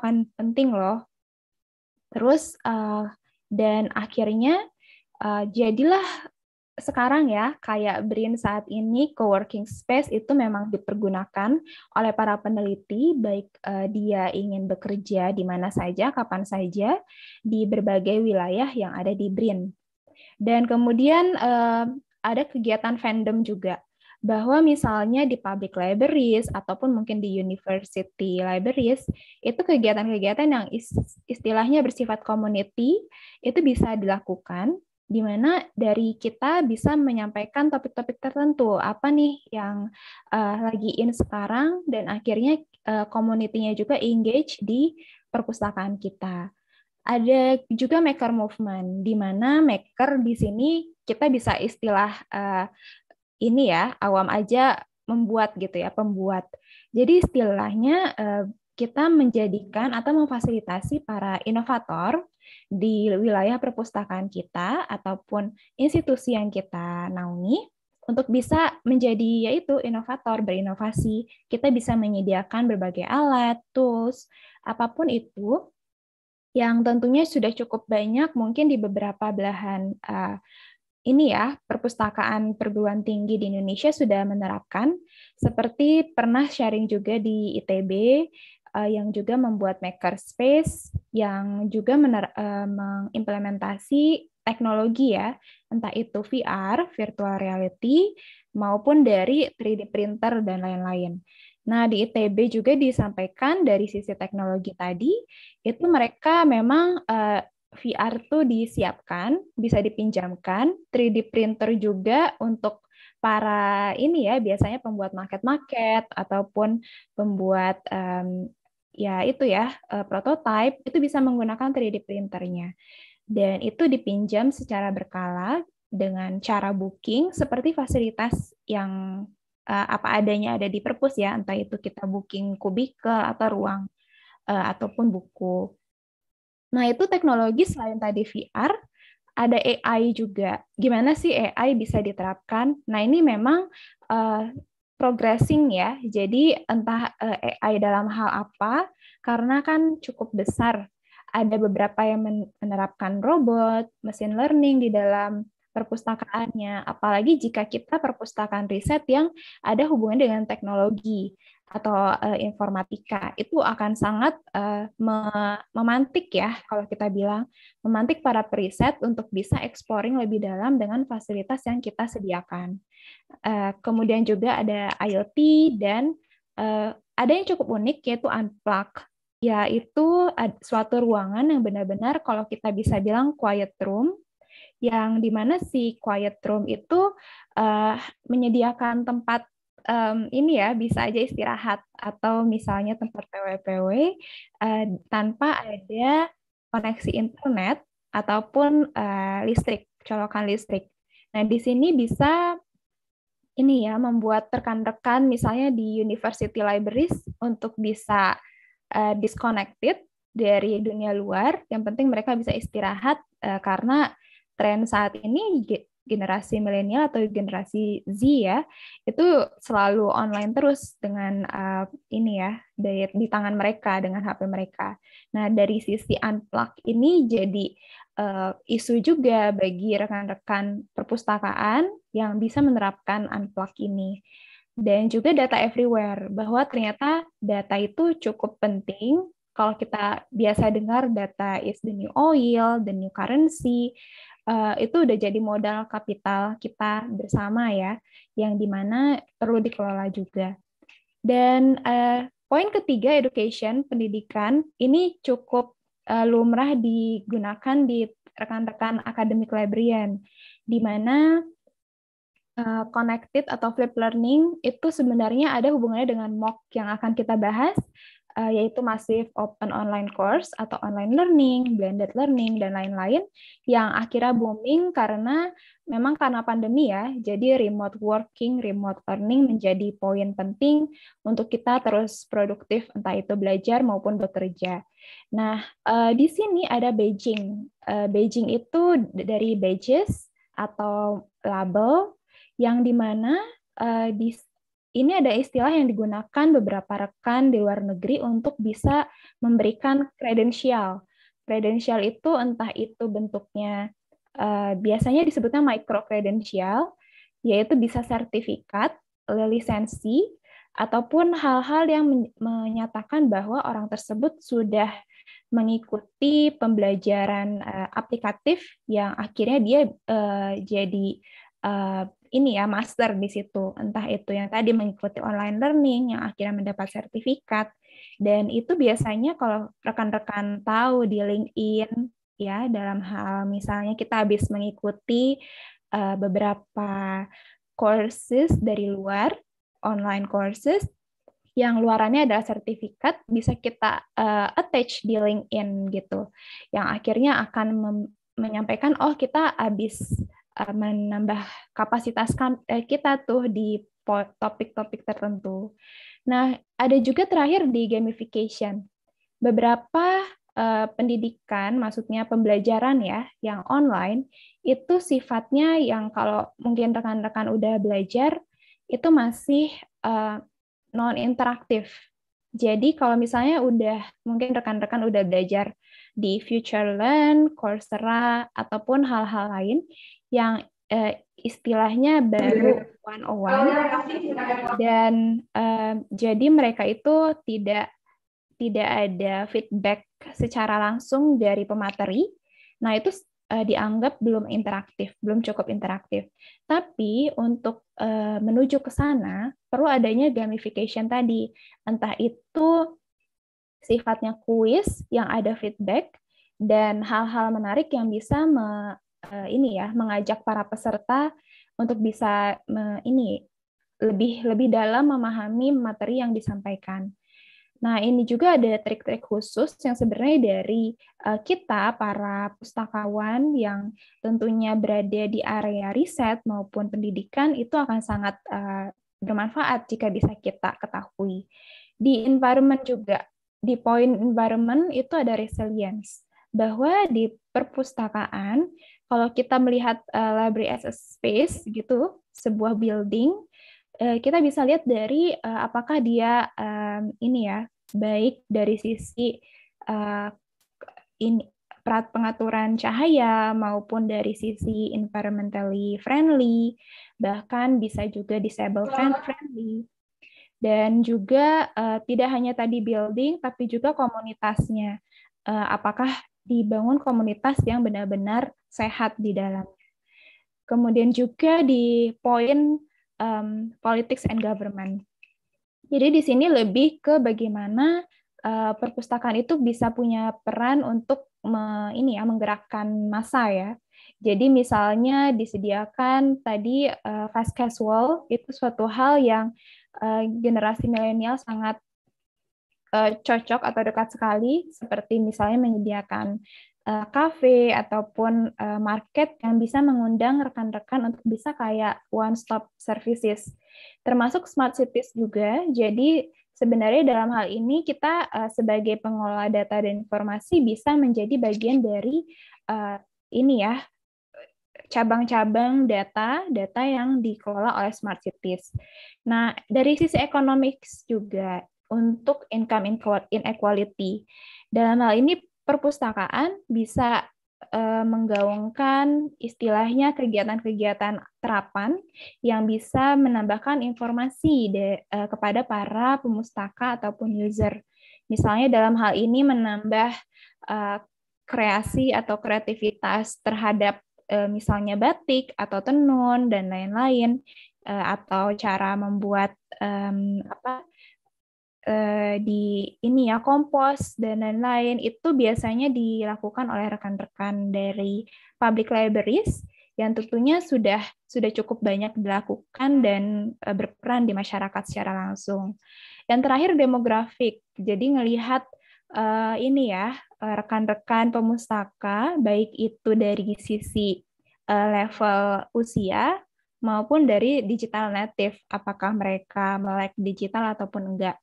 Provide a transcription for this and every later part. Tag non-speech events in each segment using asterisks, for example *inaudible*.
akan penting loh. Terus uh, dan akhirnya uh, jadilah sekarang ya kayak BRIN saat ini co-working space itu memang dipergunakan oleh para peneliti baik uh, dia ingin bekerja di mana saja kapan saja di berbagai wilayah yang ada di BRIN. Dan kemudian uh, ada kegiatan fandom juga bahwa misalnya di public libraries ataupun mungkin di university libraries itu kegiatan-kegiatan yang istilahnya bersifat community itu bisa dilakukan di mana dari kita bisa menyampaikan topik-topik tertentu apa nih yang uh, lagi in sekarang dan akhirnya uh, community-nya juga engage di perpustakaan kita. Ada juga maker movement di mana maker di sini kita bisa istilah uh, ini ya awam aja membuat gitu ya pembuat. Jadi istilahnya eh, kita menjadikan atau memfasilitasi para inovator di wilayah perpustakaan kita ataupun institusi yang kita naungi untuk bisa menjadi yaitu inovator berinovasi. Kita bisa menyediakan berbagai alat, tools, apapun itu yang tentunya sudah cukup banyak mungkin di beberapa belahan uh, ini ya, perpustakaan perguruan tinggi di Indonesia sudah menerapkan, seperti pernah sharing juga di ITB, eh, yang juga membuat makerspace, yang juga mener, uh, mengimplementasi teknologi ya, entah itu VR, virtual reality, maupun dari 3D printer dan lain-lain. Nah, di ITB juga disampaikan dari sisi teknologi tadi, itu mereka memang uh, VR tuh disiapkan, bisa dipinjamkan, 3D printer juga untuk para ini ya biasanya pembuat market-market ataupun pembuat um, ya itu ya uh, e, prototype itu bisa menggunakan 3D printernya dan itu dipinjam secara berkala dengan cara booking seperti fasilitas yang uh, apa adanya ada di perpus ya entah itu kita booking kubikel atau ruang uh, ataupun buku Nah, itu teknologi selain tadi VR, ada AI juga. Gimana sih AI bisa diterapkan? Nah, ini memang uh, progressing ya. Jadi entah uh, eh, AI dalam hal apa, karena kan cukup besar. Ada beberapa yang menerapkan robot, mesin learning di dalam perpustakaannya, apalagi jika kita perpustakaan riset yang ada hubungan dengan teknologi atau uh, informatika itu akan sangat uh, memantik ya kalau kita bilang memantik para periset untuk bisa exploring lebih dalam dengan fasilitas yang kita sediakan. Uh, kemudian juga ada IoT dan uh, ada yang cukup unik yaitu unplug yaitu suatu ruangan yang benar-benar kalau kita bisa bilang quiet room yang di mana si quiet room itu uh, menyediakan tempat um, ini ya bisa aja istirahat atau misalnya tempat pw uh, eh, tanpa ada koneksi internet ataupun uh, listrik colokan listrik. Nah di sini bisa ini ya membuat rekan-rekan misalnya di university libraries untuk bisa uh, disconnected dari dunia luar. Yang penting mereka bisa istirahat uh, karena tren saat ini generasi milenial atau generasi Z ya itu selalu online terus dengan uh, ini ya di, di tangan mereka dengan HP mereka. Nah dari sisi unplug ini jadi uh, isu juga bagi rekan-rekan perpustakaan yang bisa menerapkan unplug ini dan juga data everywhere bahwa ternyata data itu cukup penting kalau kita biasa dengar data is the new oil, the new currency, uh, itu udah jadi modal kapital kita bersama ya, yang dimana perlu dikelola juga. Dan uh, poin ketiga, education, pendidikan, ini cukup uh, lumrah digunakan di rekan-rekan akademik librarian, dimana connected atau flip learning itu sebenarnya ada hubungannya dengan mock yang akan kita bahas uh, yaitu masif open online course atau online learning, blended learning dan lain-lain yang akhirnya booming karena memang karena pandemi ya. Jadi remote working, remote learning menjadi poin penting untuk kita terus produktif entah itu belajar maupun bekerja. Nah, uh, di sini ada Beijing. Uh, Beijing itu dari badges atau label yang dimana uh, di ini ada istilah yang digunakan beberapa rekan di luar negeri untuk bisa memberikan kredensial. Kredensial itu entah itu bentuknya uh, biasanya disebutnya micro kredensial, yaitu bisa sertifikat, lisensi, ataupun hal-hal yang menyatakan bahwa orang tersebut sudah mengikuti pembelajaran uh, aplikatif yang akhirnya dia uh, jadi uh, ini ya master di situ entah itu yang tadi mengikuti online learning yang akhirnya mendapat sertifikat dan itu biasanya kalau rekan-rekan tahu di LinkedIn ya dalam hal misalnya kita habis mengikuti uh, beberapa courses dari luar online courses yang luarannya adalah sertifikat bisa kita uh, attach di LinkedIn gitu yang akhirnya akan menyampaikan oh kita habis Eh, menambah kapasitas eh, kita tuh di topik-topik tertentu. Nah, ada juga terakhir di gamification. Beberapa eh, pendidikan, maksudnya pembelajaran ya, yang online itu sifatnya yang kalau mungkin rekan-rekan udah belajar itu masih non interaktif. Jadi kalau misalnya udah mungkin rekan-rekan udah belajar di FutureLearn, Coursera, ataupun hal-hal lain yang uh, istilahnya baru 101. Iya. Iya, dan uh, jadi mereka itu tidak tidak ada feedback secara langsung dari pemateri. Nah, itu eh, dianggap belum interaktif, belum cukup interaktif. Tapi untuk uh, menuju ke sana perlu adanya gamification tadi. Entah itu sifatnya kuis yang ada feedback dan hal-hal menarik yang bisa me, eh, ini ya mengajak para peserta untuk bisa me, ini lebih lebih dalam memahami materi yang disampaikan. Nah, ini juga ada trik-trik khusus yang sebenarnya dari eh, kita, para pustakawan yang tentunya berada di area riset maupun pendidikan, itu akan sangat eh, bermanfaat jika bisa kita ketahui. Di environment juga, di poin environment itu ada resilience bahwa di perpustakaan kalau kita melihat uh, library as a space gitu sebuah building uh, kita bisa lihat dari uh, apakah dia um, ini ya baik dari sisi uh, ini pengaturan cahaya maupun dari sisi environmentally friendly bahkan bisa juga disable friendly dan juga uh, tidak hanya tadi building tapi juga komunitasnya uh, apakah dibangun komunitas yang benar-benar sehat di dalam kemudian juga di poin um, politics and government jadi di sini lebih ke bagaimana uh, perpustakaan itu bisa punya peran untuk me, ini ya menggerakkan massa ya jadi misalnya disediakan tadi uh, fast casual itu suatu hal yang uh, generasi milenial sangat uh, cocok atau dekat sekali, seperti misalnya menyediakan eh, kafe uh, ataupun uh, market yang bisa mengundang rekan-rekan untuk bisa kayak one stop services. Termasuk smart cities juga. Jadi sebenarnya dalam hal ini kita sebagai pengelola data dan informasi bisa menjadi bagian dari uh, ini ya cabang-cabang data, data yang dikelola oleh smart cities. Nah, dari sisi economics juga untuk income inequality. Dalam hal ini perpustakaan bisa uh, menggaungkan istilahnya kegiatan-kegiatan terapan yang bisa menambahkan informasi de, uh, kepada para pemustaka ataupun user. Misalnya dalam hal ini menambah uh, kreasi atau kreativitas terhadap Eh, misalnya batik atau tenun dan lain-lain eh, atau cara membuat um, apa eh, di ini ya kompos dan lain-lain itu biasanya dilakukan oleh rekan-rekan dari public libraries yang tentunya sudah sudah cukup banyak dilakukan dan berperan di masyarakat secara langsung. Yang terakhir demografik, jadi ngelihat uh, ini ya Eh, rekan-rekan pemustaka, baik itu dari sisi eh, level usia maupun dari digital native, apakah mereka melek digital ataupun enggak.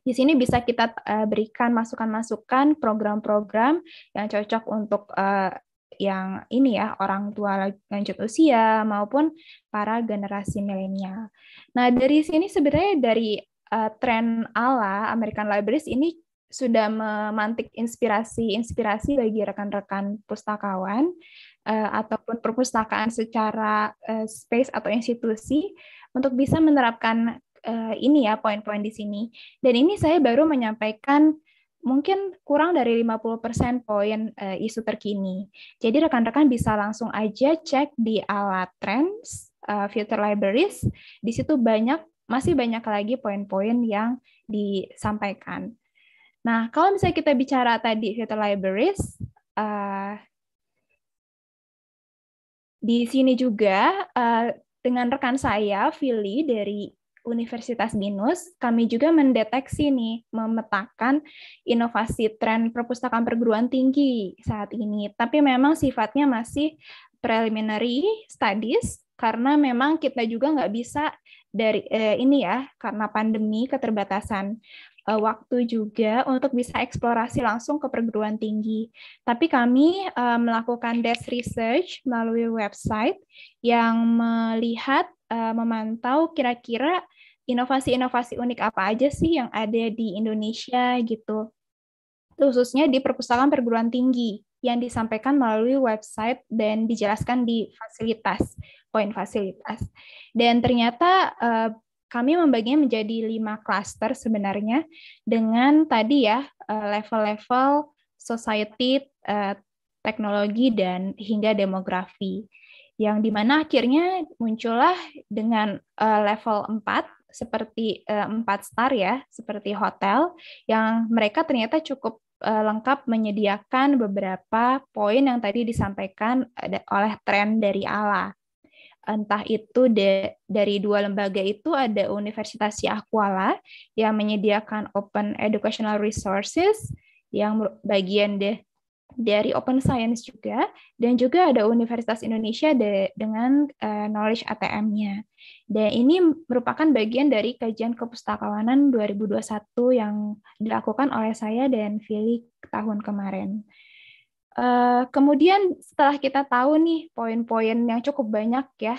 Di sini bisa kita eh, berikan masukan-masukan program-program yang cocok untuk yang ini ya orang tua lanjut usia maupun para generasi milenial. Nah dari sini sebenarnya dari uh, tren ala American Libraries ini sudah memantik inspirasi-inspirasi bagi rekan-rekan pustakawan uh, ataupun perpustakaan secara uh, space atau institusi untuk bisa menerapkan uh, ini ya poin-poin di sini. Dan ini saya baru menyampaikan mungkin kurang dari 50% poin uh, isu terkini. Jadi rekan-rekan bisa langsung aja cek di alat trends uh, future libraries. Di situ banyak masih banyak lagi poin-poin yang disampaikan. Nah, kalau misalnya kita bicara tadi data libraries, uh, di sini juga uh, dengan rekan saya, Vili dari Universitas Binus, kami juga mendeteksi nih, memetakan inovasi tren perpustakaan perguruan tinggi saat ini. Tapi memang sifatnya masih preliminary studies, karena memang kita juga nggak bisa dari eh, ini ya karena pandemi keterbatasan uh, waktu juga untuk bisa eksplorasi langsung ke perguruan tinggi. Tapi kami uh, melakukan desk research melalui website yang melihat, uh, memantau kira-kira inovasi-inovasi unik apa aja sih yang ada di Indonesia gitu. Khususnya di perpustakaan perguruan tinggi yang disampaikan melalui website dan dijelaskan di fasilitas, poin fasilitas. Dan ternyata kami membaginya menjadi lima klaster sebenarnya dengan tadi ya eh, level-level society, eh, teknologi dan hingga demografi yang dimana akhirnya muncullah dengan eh, level 4 seperti empat star ya seperti hotel yang mereka ternyata cukup lengkap menyediakan beberapa poin yang tadi disampaikan oleh tren dari Allah entah itu de, dari dua lembaga itu ada Universitas Aquala yang menyediakan open educational resources yang bagian de, dari open science juga dan juga ada Universitas Indonesia de, dengan uh, knowledge ATM-nya. Dan ini merupakan bagian dari kajian kepustakawanan 2021 yang dilakukan oleh saya dan Philip tahun kemarin. Eh, kemudian setelah kita tahu nih poin-poin yang cukup banyak ya,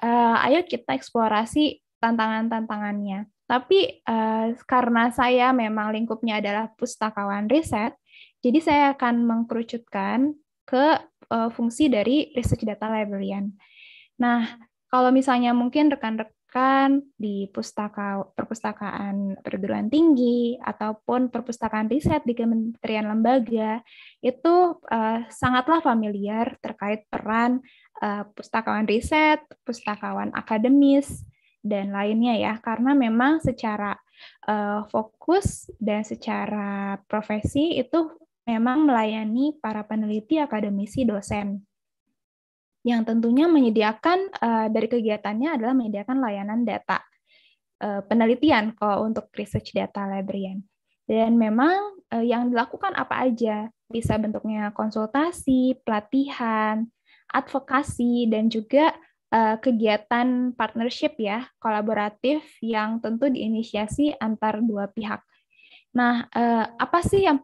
uh, ayo kita eksplorasi tantangan-tantangannya. Tapi uh, karena saya memang lingkupnya adalah pustakawan riset, jadi saya akan mengkerucutkan ke uh, fungsi dari research data librarian. Nah, kalau misalnya mungkin rekan-rekan bahkan di pustaka perpustakaan perguruan tinggi ataupun perpustakaan riset di kementerian lembaga itu uh, sangatlah familiar terkait peran uh, pustakawan riset, pustakawan akademis dan lainnya ya karena memang secara uh, fokus dan secara profesi itu memang melayani para peneliti akademisi dosen yang tentunya menyediakan uh, dari kegiatannya adalah menyediakan layanan data uh, penelitian kalau untuk research data librarian. Dan memang uh, yang dilakukan apa aja, bisa bentuknya konsultasi, pelatihan, advokasi, dan juga uh, kegiatan partnership ya, kolaboratif yang tentu diinisiasi antar dua pihak. Nah, apa sih yang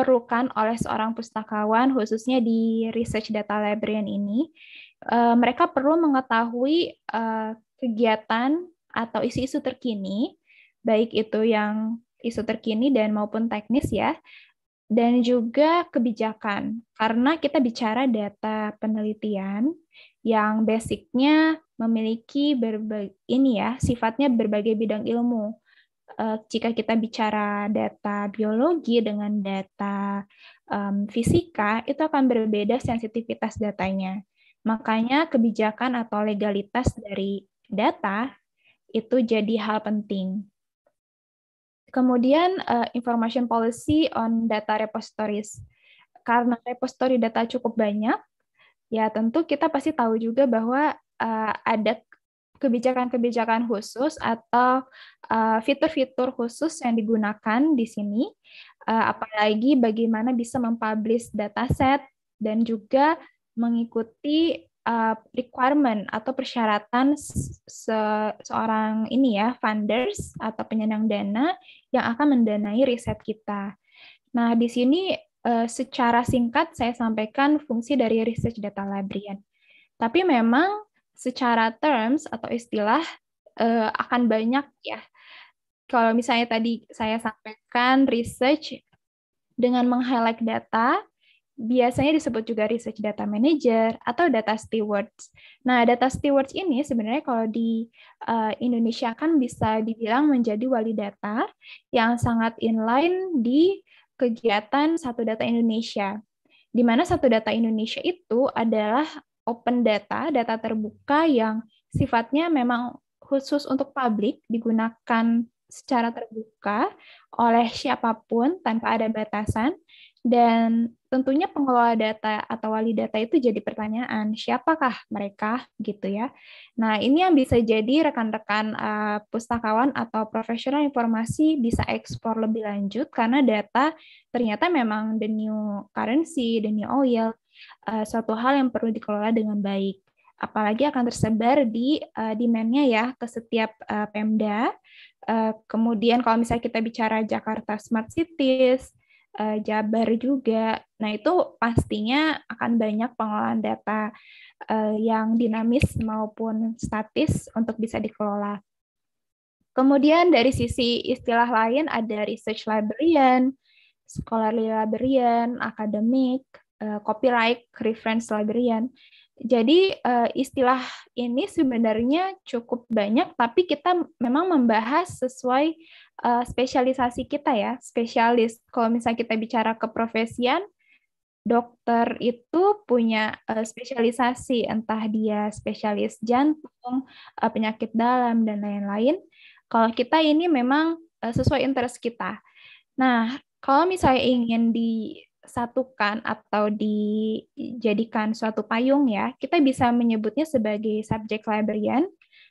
diperlukan oleh seorang pustakawan khususnya di research data librarian ini. Uh, mereka perlu mengetahui uh, kegiatan atau isu-isu terkini, baik itu yang isu terkini dan maupun teknis ya, dan juga kebijakan. Karena kita bicara data penelitian yang basicnya memiliki berbagai ini ya sifatnya berbagai bidang ilmu Eh, jika kita bicara data biologi dengan data um, fisika, itu akan berbeda sensitivitas datanya. Makanya kebijakan atau legalitas dari data itu jadi hal penting. Kemudian uh, information policy on data repositories. Karena repository data cukup banyak, ya tentu kita pasti tahu juga bahwa uh, ada kebijakan-kebijakan khusus atau eh, fitur-fitur uh, khusus yang digunakan di sini, uh, apalagi bagaimana bisa mempublish dataset dan juga mengikuti uh, requirement atau persyaratan se seorang ini ya funders atau penyandang dana yang akan mendanai riset kita. Nah, di sini uh, secara singkat saya sampaikan fungsi dari research data librarian. Tapi memang secara terms atau istilah uh, akan banyak ya. Kalau misalnya tadi saya sampaikan research dengan meng-highlight data, biasanya disebut juga research data manager atau data stewards. Nah, data stewards ini sebenarnya kalau di uh, Indonesia kan bisa dibilang menjadi wali data yang sangat inline di kegiatan Satu Data Indonesia. Di mana Satu Data Indonesia itu adalah open data, data terbuka yang sifatnya memang khusus untuk publik digunakan secara terbuka oleh siapapun tanpa ada batasan dan tentunya pengelola data atau wali data itu jadi pertanyaan siapakah mereka gitu ya. Nah, ini yang bisa jadi rekan-rekan uh, pustakawan atau profesional informasi bisa ekspor lebih lanjut karena data ternyata memang the new currency, the new oil uh, suatu hal yang perlu dikelola dengan baik. Apalagi akan tersebar di uh, demand-nya ya ke setiap uh, Pemda. Uh, kemudian kalau misalnya kita bicara Jakarta Smart Cities, uh, Jabar juga, nah itu pastinya akan banyak pengelolaan data uh, yang dinamis maupun statis untuk bisa dikelola. Kemudian dari sisi istilah lain ada research librarian, scholarly librarian, akademik, Eh, copyright, reference librarian. Jadi eh, istilah ini sebenarnya cukup banyak, tapi kita memang membahas sesuai eh, spesialisasi kita ya, spesialis. Kalau misalnya kita bicara keprofesian, dokter itu punya spesialisasi, entah dia spesialis jantung, penyakit dalam, dan lain-lain. Kalau kita ini memang sesuai interest kita. Nah, kalau misalnya ingin di disatukan atau dijadikan suatu payung ya, kita bisa menyebutnya sebagai subject librarian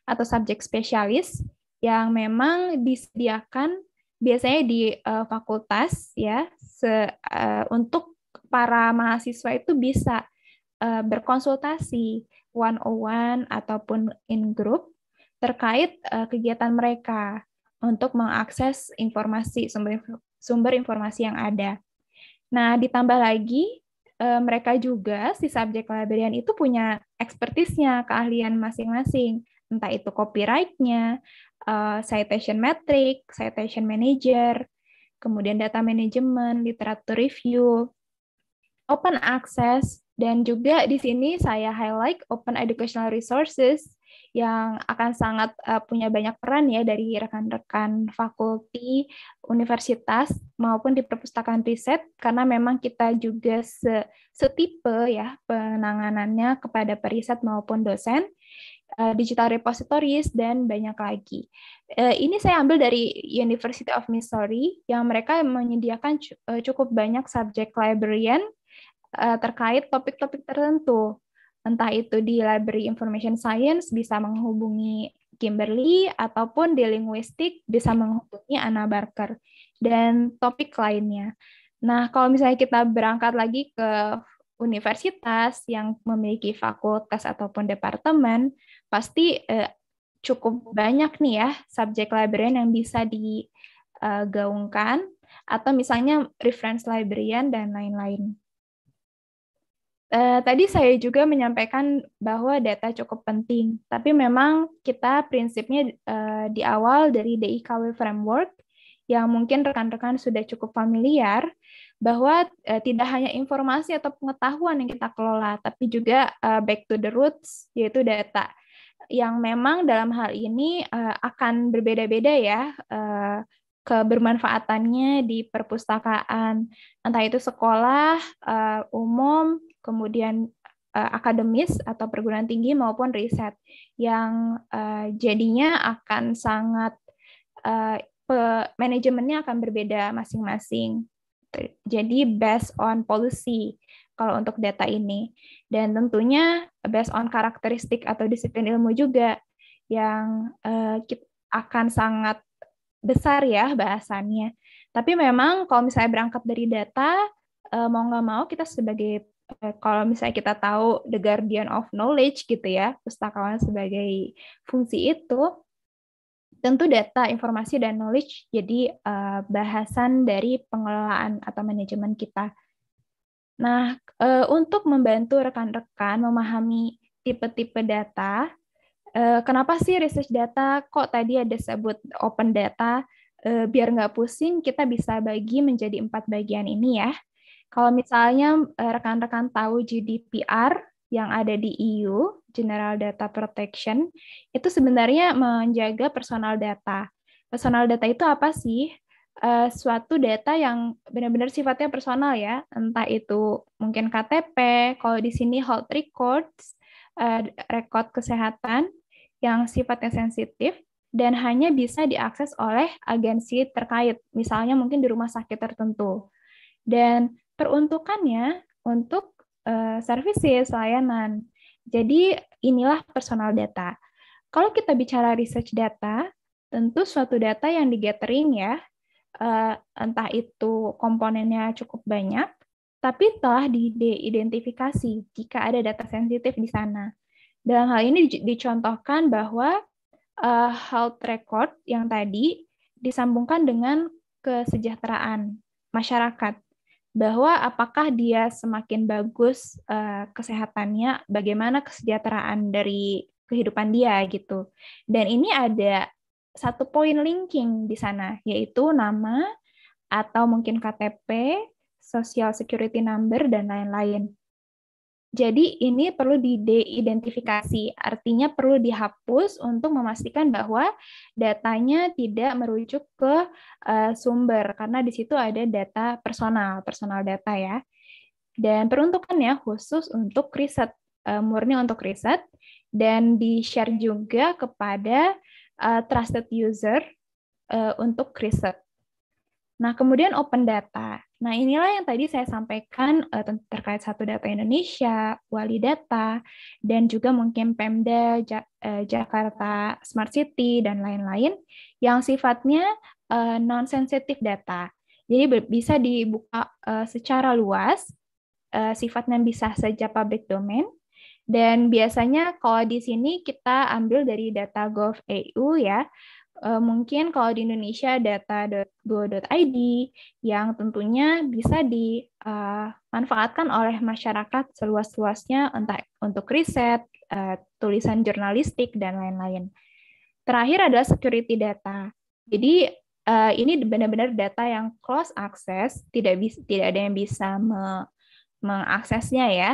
atau subject spesialis yang memang disediakan biasanya di uh, fakultas ya se, uh, untuk para mahasiswa itu bisa uh, berkonsultasi one on one ataupun in group terkait uh, kegiatan mereka untuk mengakses informasi sumber sumber informasi yang ada. Nah, ditambah lagi eh, mereka juga si subjek librarian itu punya ekspertisnya, keahlian masing-masing. Entah itu copyright-nya, e, citation metric, citation manager, kemudian data manajemen, literatur review, open access, dan juga di sini saya highlight open educational resources yang akan sangat uh, punya banyak peran ya dari rekan-rekan fakulti universitas maupun di perpustakaan riset karena memang kita juga se setipe ya penanganannya kepada periset maupun dosen eh, digital repositories dan banyak lagi. Eh, ini saya ambil dari University of Missouri yang mereka menyediakan cukup banyak subject librarian terkait topik-topik tertentu entah itu di Library Information Science bisa menghubungi Kimberly ataupun di linguistik bisa menghubungi Anna Barker dan topik lainnya. Nah, kalau misalnya kita berangkat lagi ke universitas yang memiliki fakultas ataupun departemen, pasti eh, cukup banyak nih ya subjek librarian yang bisa digaungkan eh, atau misalnya reference librarian dan lain-lain. Eh, tadi saya juga menyampaikan bahwa data cukup penting, tapi memang kita prinsipnya eh, di awal dari DIKW framework yang mungkin rekan-rekan sudah cukup familiar bahwa eh, tidak hanya informasi atau pengetahuan yang kita kelola, tapi juga eh, back to the roots yaitu data yang memang dalam hal ini eh, akan berbeda-beda ya. Eh, kebermanfaatannya di perpustakaan, entah itu sekolah, eh, umum, kemudian uh, akademis atau perguruan tinggi maupun riset yang uh, jadinya akan sangat uh, manajemennya akan berbeda masing-masing. Jadi based on policy kalau untuk data ini dan tentunya based on karakteristik atau disiplin ilmu juga yang uh, akan sangat besar ya bahasannya. Tapi memang kalau misalnya berangkat dari data, mau nggak mau kita sebagai Eh, kalau misalnya kita tahu the guardian of knowledge gitu ya, pustakawan sebagai fungsi itu, tentu data, informasi, dan knowledge jadi uh, bahasan dari pengelolaan atau manajemen kita. Nah, uh, untuk membantu rekan-rekan memahami tipe-tipe data, uh, kenapa sih research data kok tadi ada sebut open data, biar nggak pusing, kita bisa bagi menjadi empat bagian ini ya. Kalau misalnya eh, rekan-rekan tahu GDPR yang ada di EU, General Data Protection, itu sebenarnya menjaga personal data. Personal data itu apa sih? Uh, suatu data yang benar-benar sifatnya personal ya, entah itu mungkin KTP, kalau di sini health records, uh, eh, rekod kesehatan yang sifatnya sensitif, dan hanya bisa diakses oleh agensi terkait, misalnya mungkin di rumah sakit tertentu. Dan peruntukannya untuk uh, services, layanan. Jadi inilah personal data. Kalau kita bicara research data, tentu suatu data yang digathering ya, uh, entah itu komponennya cukup banyak, tapi telah diidentifikasi jika ada data sensitif di sana. Dalam hal ini dicontohkan bahwa uh, health record yang tadi disambungkan dengan kesejahteraan masyarakat bahwa apakah dia semakin bagus uh, kesehatannya, bagaimana kesejahteraan dari kehidupan dia gitu. Dan ini ada satu poin linking di sana, yaitu nama atau mungkin KTP, social security number, dan lain-lain. Jadi ini perlu diidentifikasi, artinya perlu dihapus untuk memastikan bahwa datanya tidak merujuk ke uh, sumber karena di situ ada data personal, personal data ya. Dan peruntukannya khusus untuk riset, uh, murni untuk riset dan di-share juga kepada uh, trusted user uh, untuk riset. Nah, kemudian open data. Nah, inilah yang tadi saya sampaikan eh, terkait satu data Indonesia, Wali Data, dan juga mungkin Pemda eh, Jakarta Smart City dan lain-lain yang sifatnya uh, eh, non sensitif data. Jadi bisa dibuka secara luas, sifatnya bisa saja public domain. Dan biasanya kalau di sini kita ambil dari data gov.eu ya, uh, mungkin kalau di Indonesia data.go.id yang tentunya bisa dimanfaatkan eh, uh, oleh masyarakat seluas-luasnya entah untuk riset, uh, tulisan jurnalistik dan lain-lain. Terakhir adalah security data. Jadi uh, ini benar-benar data yang close access, tidak bisa tidak ada yang bisa me mengaksesnya ya.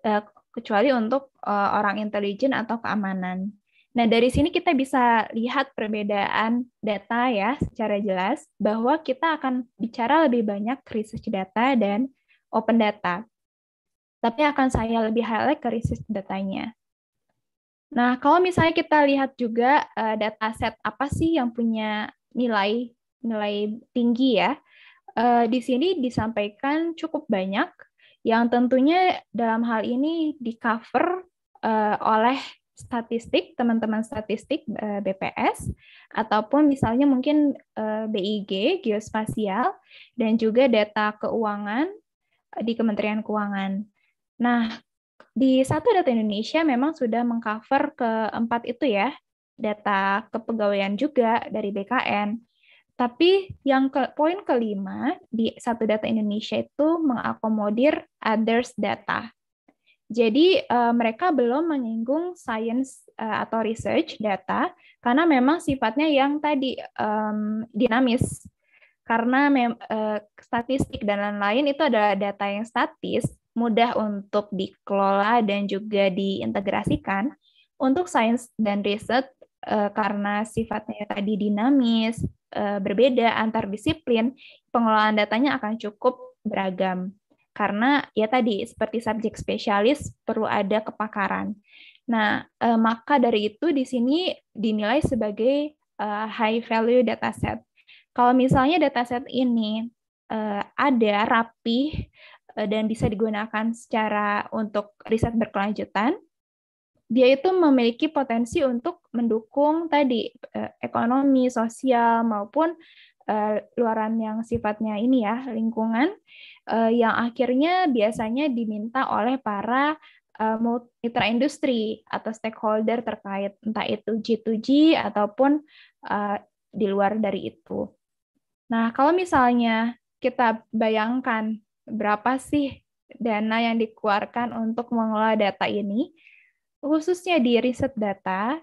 Uh, kecuali untuk uh, orang intelijen atau keamanan. Nah, dari sini kita bisa lihat perbedaan data ya secara jelas bahwa kita akan bicara lebih banyak research data dan open data. Tapi akan saya lebih highlight ke research datanya. Nah, kalau misalnya kita lihat juga uh, data set apa sih yang punya nilai nilai tinggi ya. Uh, di sini disampaikan cukup banyak yang tentunya dalam hal ini di cover uh, oleh statistik, teman-teman statistik eh, BPS, ataupun misalnya mungkin eh, BIG, geospasial, dan juga data keuangan eh, di Kementerian Keuangan. Nah, di satu data Indonesia memang sudah mengcover keempat itu ya, data kepegawaian juga dari BKN. Tapi yang ke, poin kelima di satu data Indonesia itu mengakomodir others data. Jadi uh, mereka belum menyinggung sains uh, eh, atau research data karena memang sifatnya yang tadi um, dinamis. Karena uh, statistik dan lain-lain itu adalah data yang statis, mudah untuk dikelola dan juga diintegrasikan. Untuk sains dan riset uh, karena sifatnya tadi dinamis, uh, berbeda antar disiplin, pengelolaan datanya akan cukup beragam. Karena ya tadi seperti subjek spesialis perlu ada kepakaran. Nah, eh, maka dari itu di sini dinilai sebagai eh, high value dataset. Kalau misalnya dataset ini eh, ada rapi eh, dan bisa digunakan secara untuk riset berkelanjutan, dia itu memiliki potensi untuk mendukung tadi eh, ekonomi, sosial maupun uh, luaran yang sifatnya ini ya lingkungan uh, yang akhirnya biasanya diminta oleh para uh, eh, mitra industri atau stakeholder terkait entah itu G2G ataupun uh, di luar dari itu. Nah, kalau misalnya kita bayangkan berapa sih dana yang dikeluarkan untuk mengelola data ini, khususnya di riset data,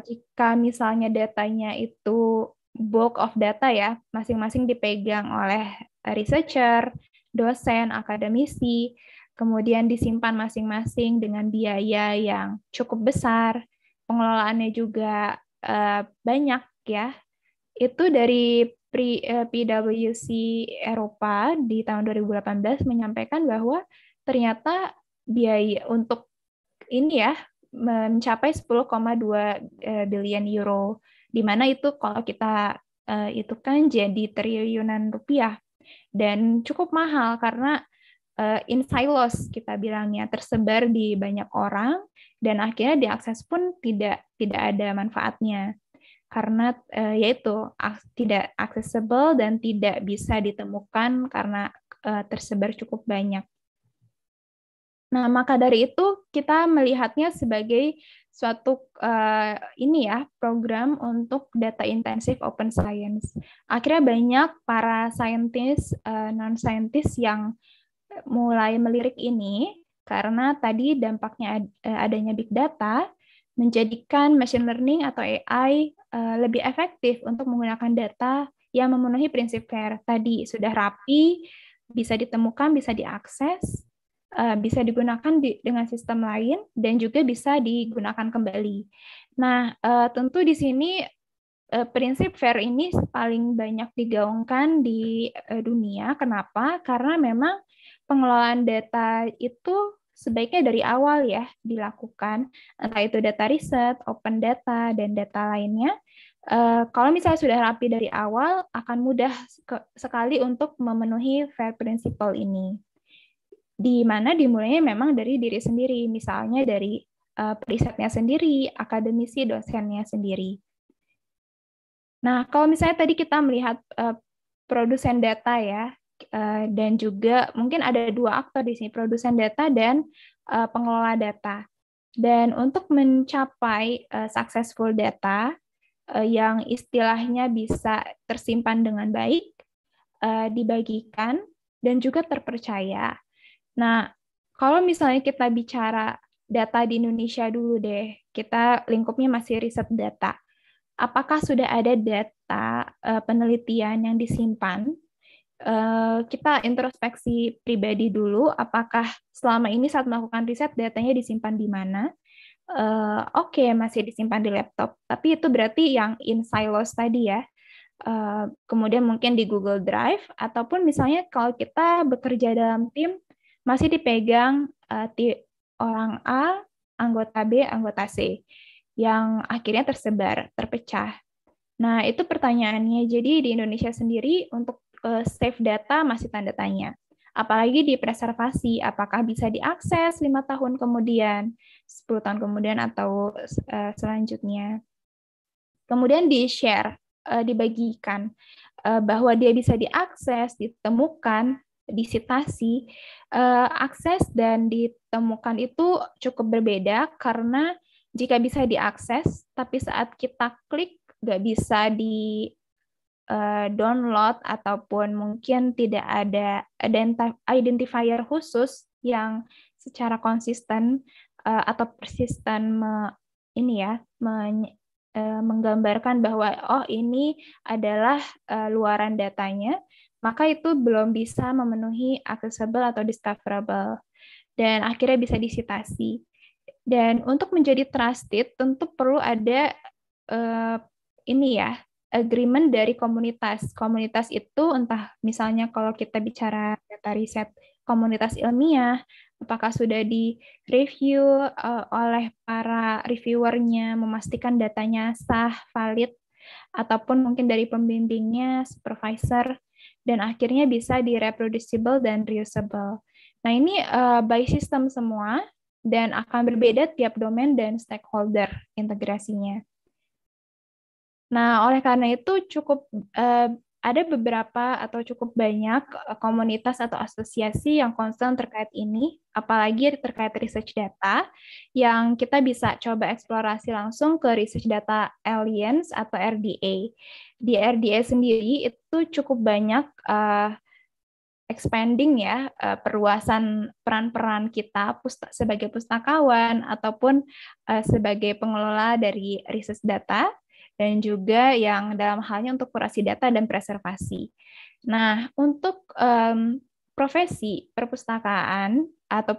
jika misalnya datanya itu bulk of data ya, masing-masing dipegang oleh researcher, dosen, akademisi, kemudian disimpan masing-masing dengan biaya yang cukup besar, pengelolaannya juga uh, banyak ya. Itu dari PwC eh, Eropa di tahun 2018 menyampaikan bahwa ternyata biaya untuk ini ya mencapai 10,2 eh, billion euro dimana itu kalau kita uh, itu kan jadi triliunan rupiah dan cukup mahal karena uh, in silos kita bilangnya tersebar di banyak orang dan akhirnya diakses pun tidak tidak ada manfaatnya karena uh, eh, yaitu ak tidak accessible dan tidak bisa ditemukan karena uh, tersebar cukup banyak Nah, maka dari itu kita melihatnya sebagai suatu uh, ini ya program untuk data intensif open science. Akhirnya banyak para saintis uh, eh, non saintis yang mulai melirik ini karena tadi dampaknya ad, eh, adanya big data menjadikan machine learning atau AI uh, lebih efektif untuk menggunakan data yang memenuhi prinsip FAIR tadi sudah rapi, bisa ditemukan, bisa diakses Eh, bisa digunakan di, dengan sistem lain dan juga bisa digunakan kembali. Nah, uh, tentu di sini uh, prinsip fair ini paling banyak digaungkan di uh, dunia. Kenapa? Karena memang pengelolaan data itu sebaiknya dari awal ya dilakukan, entah itu data riset, open data, dan data lainnya. Uh, kalau misalnya sudah rapi dari awal, akan mudah sekali untuk memenuhi fair principle ini di mana dimulainya memang dari diri sendiri, misalnya dari uh, perisetnya sendiri, akademisi dosennya sendiri. Nah, kalau misalnya tadi kita melihat uh, produsen data ya, uh, dan juga mungkin ada dua aktor di sini, produsen data dan uh, pengelola data. Dan untuk mencapai uh, successful data uh, yang istilahnya bisa tersimpan dengan baik, uh, dibagikan, dan juga terpercaya. Nah, kalau misalnya kita bicara data di Indonesia dulu deh, kita lingkupnya masih riset data. Apakah sudah ada data uh, penelitian yang disimpan? Uh, kita introspeksi pribadi dulu, apakah selama ini saat melakukan riset datanya disimpan di mana? Uh, Oke, okay, masih disimpan di laptop, tapi itu berarti yang in silos tadi ya. Uh, kemudian mungkin di Google Drive, ataupun misalnya kalau kita bekerja dalam tim, masih dipegang uh, ti orang A, anggota B, anggota C yang akhirnya tersebar, terpecah. Nah, itu pertanyaannya. Jadi di Indonesia sendiri untuk uh, eh, save data masih tanda tanya. Apalagi di preservasi, apakah bisa diakses lima tahun kemudian, 10 tahun kemudian atau uh, selanjutnya. Kemudian di-share, uh, dibagikan bahwa dia bisa diakses, ditemukan disitasi, uh, eh, akses dan ditemukan itu cukup berbeda karena jika bisa diakses, tapi saat kita klik nggak bisa di uh, download ataupun mungkin tidak ada identifier khusus yang secara konsisten uh, atau persisten me, ini ya men, menggambarkan bahwa oh ini adalah uh, luaran datanya maka itu belum bisa memenuhi accessible atau discoverable dan akhirnya bisa disitasi. Dan untuk menjadi trusted tentu perlu ada uh, ini ya agreement dari komunitas. Komunitas itu entah misalnya kalau kita bicara data riset komunitas ilmiah, apakah sudah di review uh, eh, oleh para reviewernya, memastikan datanya sah, valid, ataupun mungkin dari pembimbingnya, supervisor, dan akhirnya bisa di dan reusable. Nah, ini uh, by system semua dan akan berbeda tiap domain dan stakeholder integrasinya. Nah, oleh karena itu cukup uh, ada beberapa atau cukup banyak eh, komunitas atau asosiasi yang concern terkait ini, apalagi terkait research data, yang kita bisa coba eksplorasi langsung ke research data aliens atau RDA. Di RDA sendiri itu cukup banyak uh, expanding ya uh, perluasan peran-peran kita pusta sebagai pustakawan ataupun uh, sebagai pengelola dari research data dan juga yang dalam halnya untuk kurasi data dan preservasi. Nah, untuk um, profesi perpustakaan atau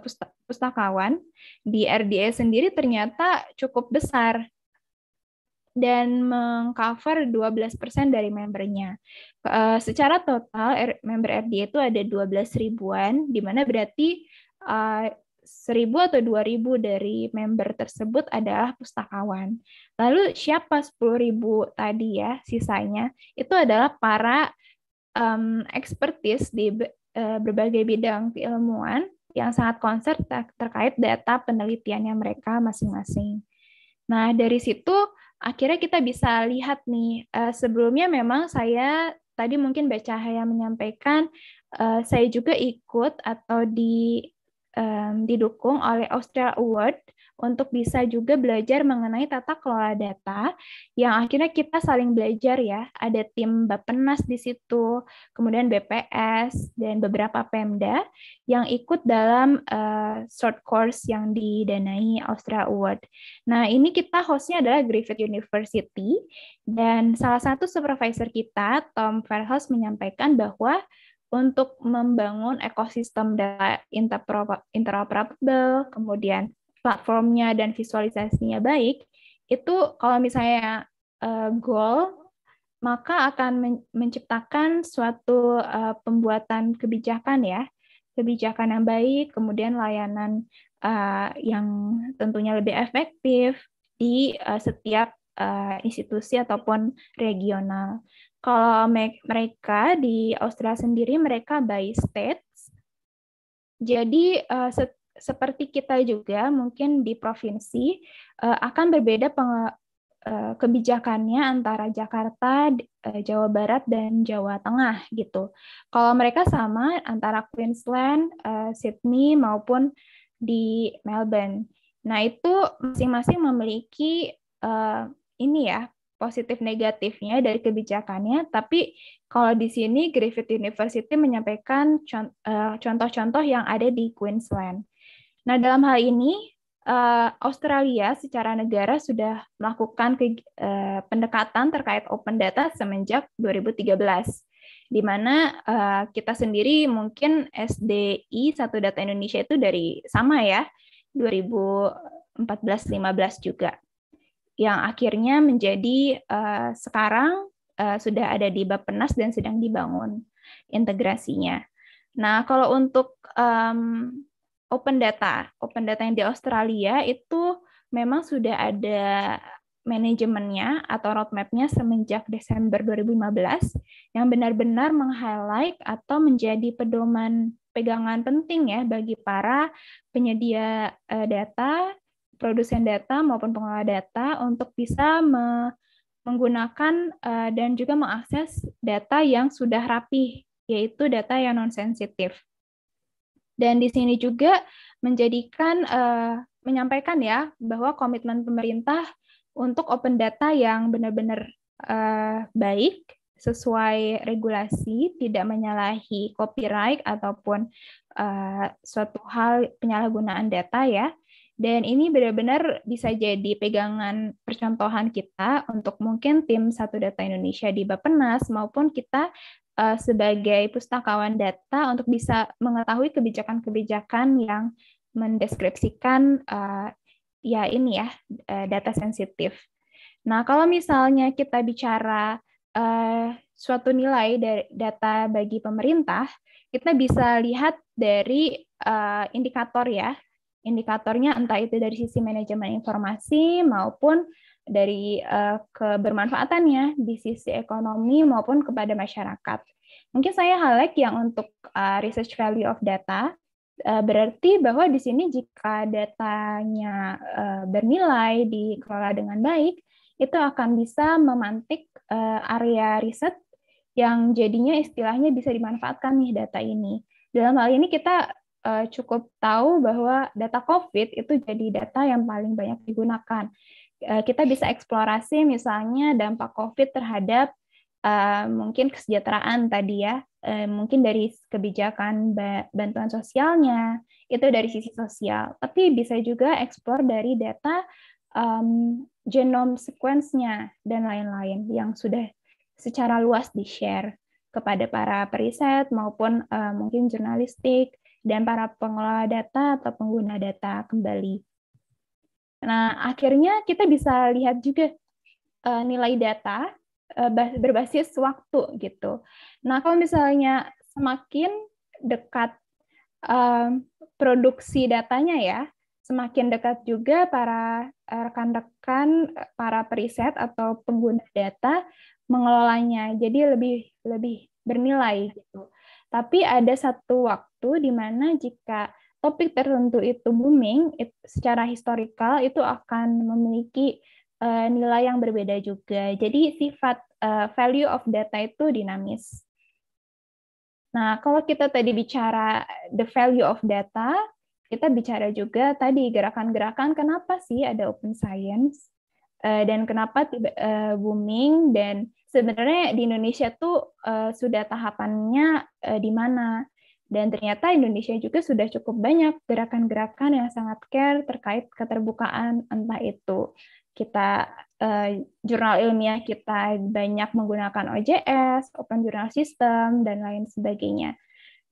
pustakawan di RDA sendiri ternyata cukup besar dan mengcover 12% dari membernya. Uh, secara total, member RDA itu ada 12 ribuan, di mana berarti uh, 1000 atau 2000 dari member tersebut adalah pustakawan. Lalu siapa 10.000 tadi ya sisanya? Itu adalah para um, expertise di uh, berbagai bidang keilmuan yang sangat konser ter terkait data penelitiannya mereka masing-masing. Nah, dari situ akhirnya kita bisa lihat nih, uh, sebelumnya memang saya tadi mungkin Baca Cahaya menyampaikan, uh, saya juga ikut atau di um, didukung oleh Austria Award untuk bisa juga belajar mengenai tata kelola data yang akhirnya kita saling belajar ya. Ada tim Bappenas di situ, kemudian BPS dan beberapa Pemda yang ikut dalam uh, short course yang didanai Austria Award. Nah, ini kita hostnya adalah Griffith University dan salah satu supervisor kita Tom Verhoes menyampaikan bahwa untuk membangun ekosistem data interoperable, kemudian platformnya dan visualisasinya baik, itu kalau misalnya uh, goal, maka akan men menciptakan suatu uh, pembuatan kebijakan ya, kebijakan yang baik, kemudian layanan uh, yang tentunya lebih efektif di uh, setiap uh, institusi ataupun regional. Kalau mereka di Australia sendiri mereka by states. Jadi uh, se seperti kita juga mungkin di provinsi uh, akan berbeda uh, kebijakannya antara Jakarta, uh, Jawa Barat dan Jawa Tengah gitu. Kalau mereka sama antara Queensland, uh, Sydney maupun di Melbourne. Nah, itu masing-masing memiliki uh, ini ya positif negatifnya dari kebijakannya, tapi kalau di sini Griffith University menyampaikan eh, contoh-contoh yang ada di Queensland. Nah, dalam hal ini eh, Australia secara negara sudah melakukan eh, pendekatan terkait open data semenjak 2013 di mana kita sendiri mungkin SDI satu data Indonesia itu dari sama ya 2014-15 juga yang akhirnya menjadi uh, sekarang uh, sudah ada di Bappenas dan sedang dibangun integrasinya. Nah, kalau untuk um, open data, open data yang di Australia itu memang sudah ada manajemennya atau roadmapnya semenjak Desember 2015 yang benar-benar meng-highlight atau menjadi pedoman pegangan penting ya bagi para penyedia eh, data produsen data maupun pengelola data untuk bisa me menggunakan uh, dan juga mengakses data yang sudah rapi, yaitu data yang non-sensitif. Dan di sini juga menjadikan, uh, menyampaikan ya, bahwa komitmen pemerintah untuk open data yang benar-benar uh, baik, sesuai regulasi, tidak menyalahi copyright ataupun uh, suatu hal penyalahgunaan data ya, dan ini benar-benar bisa jadi pegangan percontohan kita untuk mungkin tim Satu Data Indonesia di Bapenas maupun kita uh, sebagai pustakawan data untuk bisa mengetahui kebijakan-kebijakan yang mendeskripsikan uh, ya ini ya uh, data sensitif. Nah, kalau misalnya kita bicara uh, suatu nilai dari data bagi pemerintah, kita bisa lihat dari uh, indikator ya indikatornya entah itu dari sisi manajemen informasi maupun dari uh, kebermanfaatannya di sisi ekonomi maupun kepada masyarakat. Mungkin saya Halek yang untuk uh, research value of data eh, berarti bahwa di sini jika datanya uh, bernilai dikelola dengan baik itu akan bisa memantik area riset yang jadinya istilahnya bisa dimanfaatkan nih data ini. Dalam hal ini kita uh, cukup tahu bahwa data COVID itu jadi data yang paling banyak digunakan. Uh, kita bisa eksplorasi misalnya dampak COVID terhadap uh, mungkin kesejahteraan tadi ya, uh, mungkin dari kebijakan bantuan sosialnya, itu dari sisi sosial. Tapi bisa juga eksplor dari data um, genome sequence-nya dan lain-lain yang sudah secara luas di-share kepada para periset maupun uh, mungkin jurnalistik dan para pengelola data atau pengguna data kembali. Nah, akhirnya kita bisa lihat juga uh, nilai data uh, berbasis waktu gitu. Nah, kalau misalnya semakin dekat uh, produksi datanya ya, semakin dekat juga para rekan-rekan, para periset atau pengguna data mengelolanya. Jadi lebih lebih bernilai gitu. Tapi ada satu waktu di mana jika topik tertentu itu booming, it, secara historikal itu akan memiliki uh, nilai yang berbeda juga. Jadi sifat uh, value of data itu dinamis. Nah, kalau kita tadi bicara the value of data, kita bicara juga tadi gerakan-gerakan kenapa sih ada open science eh, dan kenapa booming dan sebenarnya di Indonesia tuh uh, sudah tahapannya uh, di mana dan ternyata Indonesia juga sudah cukup banyak gerakan-gerakan yang sangat care terkait keterbukaan entah itu kita uh, jurnal ilmiah kita banyak menggunakan OJS, Open Journal System dan lain sebagainya.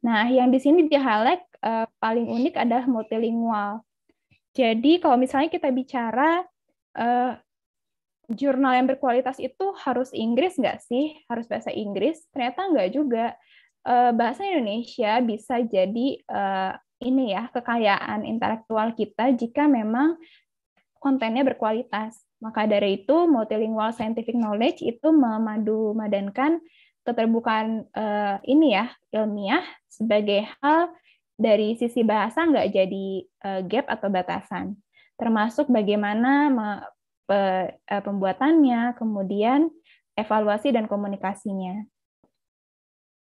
Nah, yang di sini di highlight uh, paling unik adalah multilingual. Jadi kalau misalnya kita bicara uh, jurnal yang berkualitas itu harus Inggris nggak sih? Harus bahasa Inggris? Ternyata nggak juga. Eh, bahasa Indonesia bisa jadi eh, ini ya kekayaan intelektual kita jika memang kontennya berkualitas. Maka dari itu multilingual scientific knowledge itu memadu madankan keterbukaan eh, ini ya ilmiah sebagai hal dari sisi bahasa nggak jadi gap atau batasan termasuk bagaimana Eh, pembuatannya, kemudian evaluasi dan komunikasinya.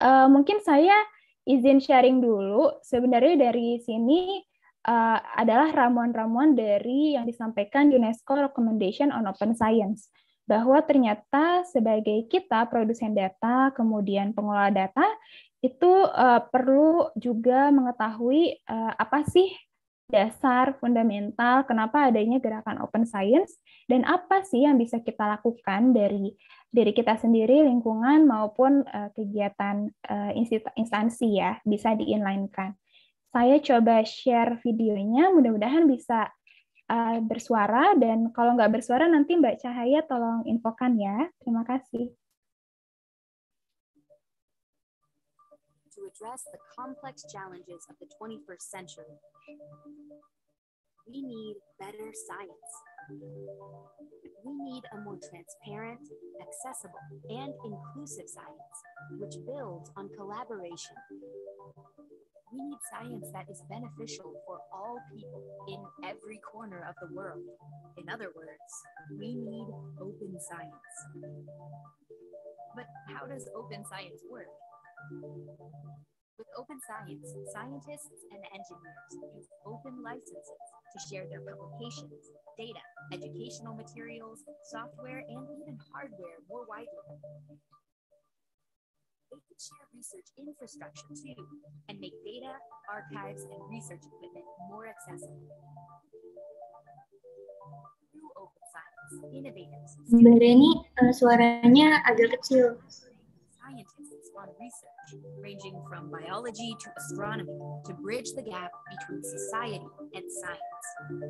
Uh, mungkin saya izin sharing dulu. Sebenarnya dari sini uh, adalah ramuan-ramuan dari yang disampaikan UNESCO Recommendation on Open Science bahwa ternyata sebagai kita produsen data kemudian pengelola data itu uh, perlu juga mengetahui uh, apa sih dasar fundamental kenapa adanya gerakan open science dan apa sih yang bisa kita lakukan dari diri kita sendiri lingkungan maupun uh, kegiatan uh, instansi ya bisa diinlinekan. Saya coba share videonya mudah-mudahan bisa uh, bersuara dan kalau nggak bersuara nanti Mbak Cahaya tolong infokan ya. Terima kasih. address the complex challenges of the 21st century. We need better science. We need a more transparent, accessible, and inclusive science, which builds on collaboration. We need science that is beneficial for all people in every corner of the world. In other words, we need open science. But how does open science work? With open science, scientists and engineers use open licenses to share their publications, data, educational materials, software, and even hardware more widely. They can share research infrastructure too and make data, archives, and research equipment more accessible. open science, innovators. Mbak Reni, uh, suaranya agak kecil on research, ranging from biology to astronomy, to bridge the gap between society and science.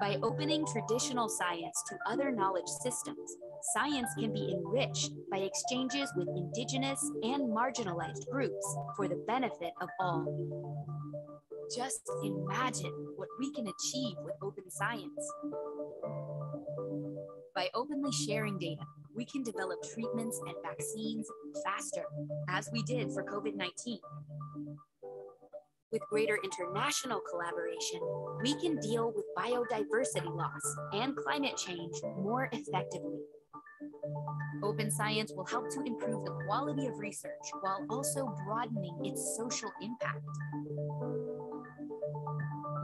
By opening traditional science to other knowledge systems, science can be enriched by exchanges with indigenous and marginalized groups for the benefit of all. Just imagine what we can achieve with open science. By openly sharing data, we can develop treatments and vaccines faster, as we did for COVID 19. With greater international collaboration, we can deal with biodiversity loss and climate change more effectively. Open science will help to improve the quality of research while also broadening its social impact.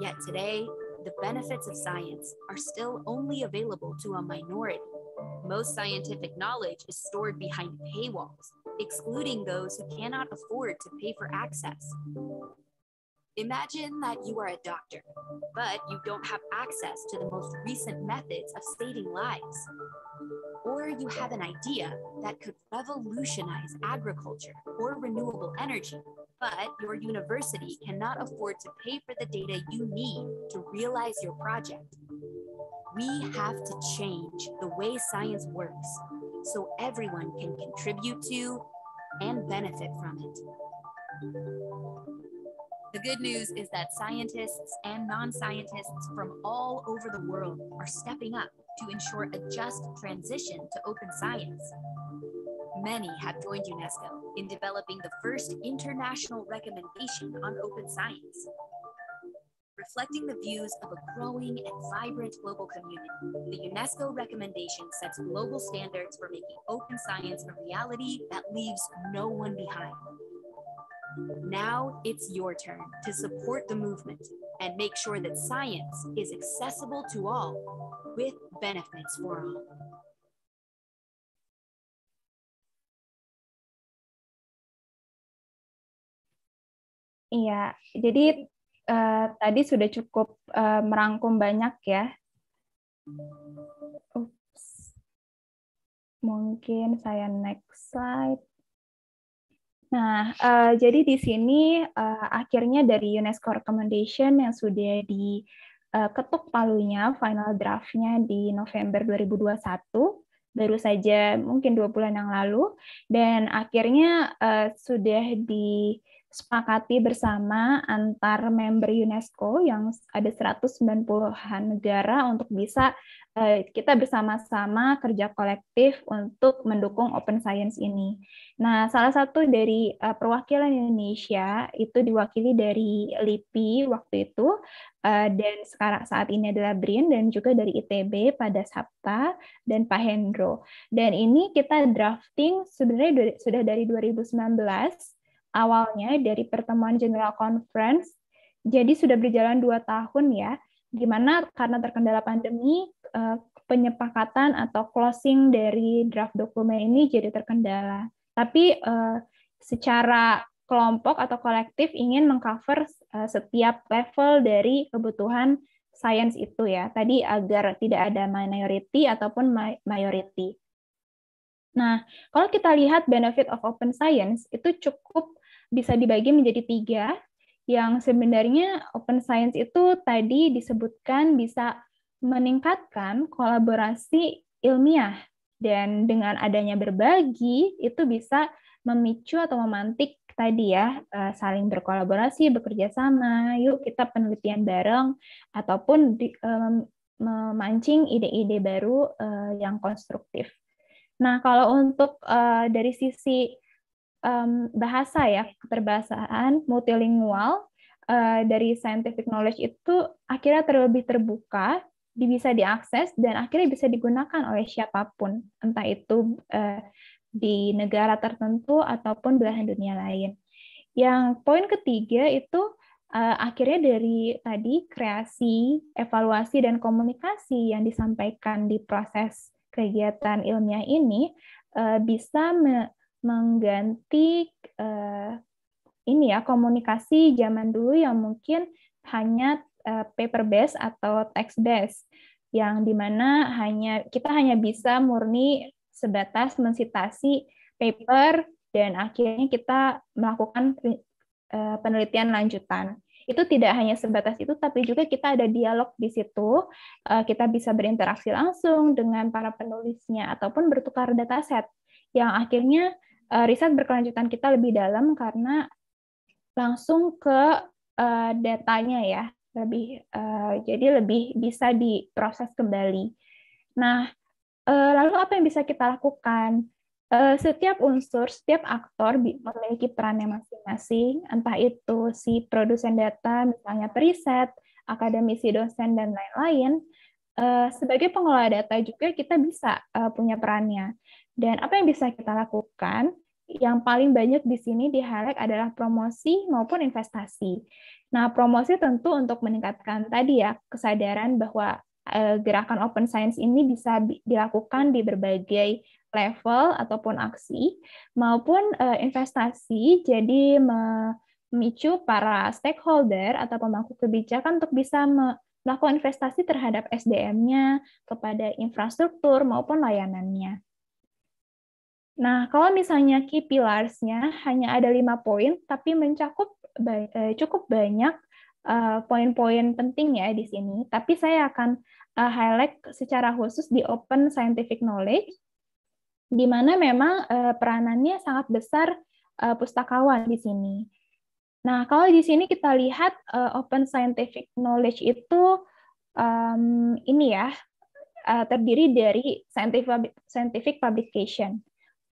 Yet today, the benefits of science are still only available to a minority most scientific knowledge is stored behind paywalls, excluding those who cannot afford to pay for access. Imagine that you are a doctor, but you don't have access to the most recent methods of saving lives. Or you have an idea that could revolutionize agriculture or renewable energy, but your university cannot afford to pay for the data you need to realize your project we have to change the way science works so everyone can contribute to and benefit from it. The good news is that scientists and non scientists from all over the world are stepping up to ensure a just transition to open science. Many have joined UNESCO in developing the first international recommendation on open science reflecting the views of a growing and vibrant global community. The UNESCO recommendation sets global standards for making open science a reality that leaves no one behind. Now it's your turn to support the movement and make sure that science is accessible to all with benefits for all. Iya, jadi Eh, tadi sudah cukup uh, merangkum banyak ya. Oops. Mungkin saya next slide. Nah, uh, jadi di sini uh, akhirnya dari UNESCO recommendation yang sudah diketuk palunya, final draftnya di November 2021, baru saja mungkin dua bulan yang lalu dan akhirnya uh, sudah di sepakati bersama antar member UNESCO yang ada 190-an negara untuk bisa eh, kita bersama-sama kerja kolektif untuk mendukung open science ini. Nah, salah satu dari eh, perwakilan Indonesia itu diwakili dari LIPI waktu itu eh, dan sekarang saat ini adalah BRIN dan juga dari ITB pada Sabta dan Pak Hendro. Dan ini kita drafting sebenarnya sudah dari 2019 awalnya dari pertemuan General Conference. Jadi sudah berjalan dua tahun ya, Gimana karena terkendala pandemi, eh, penyepakatan atau closing dari draft dokumen ini jadi terkendala. Tapi eh, secara kelompok atau kolektif ingin mengcover eh, setiap level dari kebutuhan sains itu ya. Tadi agar tidak ada minority ataupun mayority. Nah, kalau kita lihat benefit of open science itu cukup bisa dibagi menjadi tiga, yang sebenarnya open science itu tadi disebutkan bisa meningkatkan kolaborasi ilmiah dan dengan adanya berbagi itu bisa memicu atau memantik tadi ya eh, saling berkolaborasi bekerja sama yuk kita penelitian bareng ataupun di, um, memancing ide-ide baru uh, yang konstruktif. Nah kalau untuk uh, dari sisi um, bahasa ya, keterbahasaan multilingual uh, dari scientific knowledge itu akhirnya terlebih terbuka, bisa diakses dan akhirnya bisa digunakan oleh siapapun, entah itu uh, di negara tertentu ataupun belahan dunia lain. Yang poin ketiga itu uh, akhirnya dari tadi kreasi, evaluasi, dan komunikasi yang disampaikan di proses kegiatan ilmiah ini uh, bisa me mengganti uh, ini ya komunikasi zaman dulu yang mungkin hanya uh, paper based atau text based yang dimana hanya kita hanya bisa murni sebatas mensitasi paper dan akhirnya kita melakukan eh, penelitian lanjutan itu tidak hanya sebatas itu, tapi juga kita ada dialog di situ. Kita bisa berinteraksi langsung dengan para penulisnya ataupun bertukar dataset yang akhirnya uh, riset berkelanjutan kita lebih dalam karena langsung ke uh, datanya ya lebih uh, jadi lebih bisa diproses kembali. Nah, uh, lalu apa yang bisa kita lakukan? Uh, setiap unsur, setiap aktor memiliki perannya masing-masing, entah itu si produsen data, misalnya periset, akademisi, dosen, dan lain-lain. Uh, sebagai pengelola data juga kita bisa uh, punya perannya. Dan apa yang bisa kita lakukan? Yang paling banyak di sini di highlight adalah promosi maupun investasi. Nah, promosi tentu untuk meningkatkan tadi ya kesadaran bahwa eh, gerakan open science ini bisa dilakukan di berbagai level ataupun aksi maupun eh, investasi jadi memicu para stakeholder atau pemangku kebijakan untuk bisa melakukan investasi terhadap SDM-nya kepada infrastruktur maupun layanannya. Nah, kalau misalnya key pillars-nya hanya ada lima poin, tapi mencakup eh, cukup banyak eh, poin-poin penting ya di sini. Tapi saya akan eh, highlight secara khusus di open scientific knowledge, di mana memang peranannya sangat besar pustakawan di sini. Nah, kalau di sini kita lihat open scientific knowledge itu ini ya terdiri dari scientific publication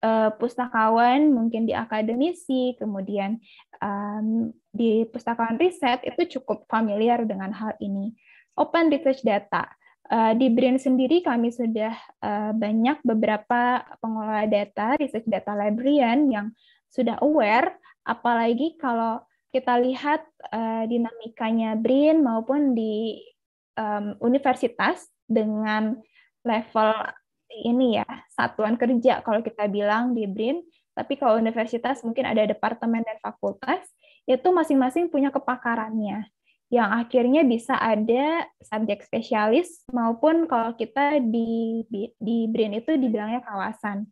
uh, pustakawan mungkin di akademisi, kemudian um, di pustakawan riset itu cukup familiar dengan hal ini. Open research data. Uh, di BRIN sendiri kami sudah uh, banyak beberapa pengelola data, research data librarian yang sudah aware, apalagi kalau kita lihat uh, dinamikanya BRIN maupun di um, universitas dengan level ini ya satuan kerja kalau kita bilang di BRIN, tapi kalau universitas mungkin ada departemen dan fakultas, itu masing-masing punya kepakarannya yang akhirnya bisa ada subjek spesialis maupun kalau kita di di BRIN itu dibilangnya kawasan.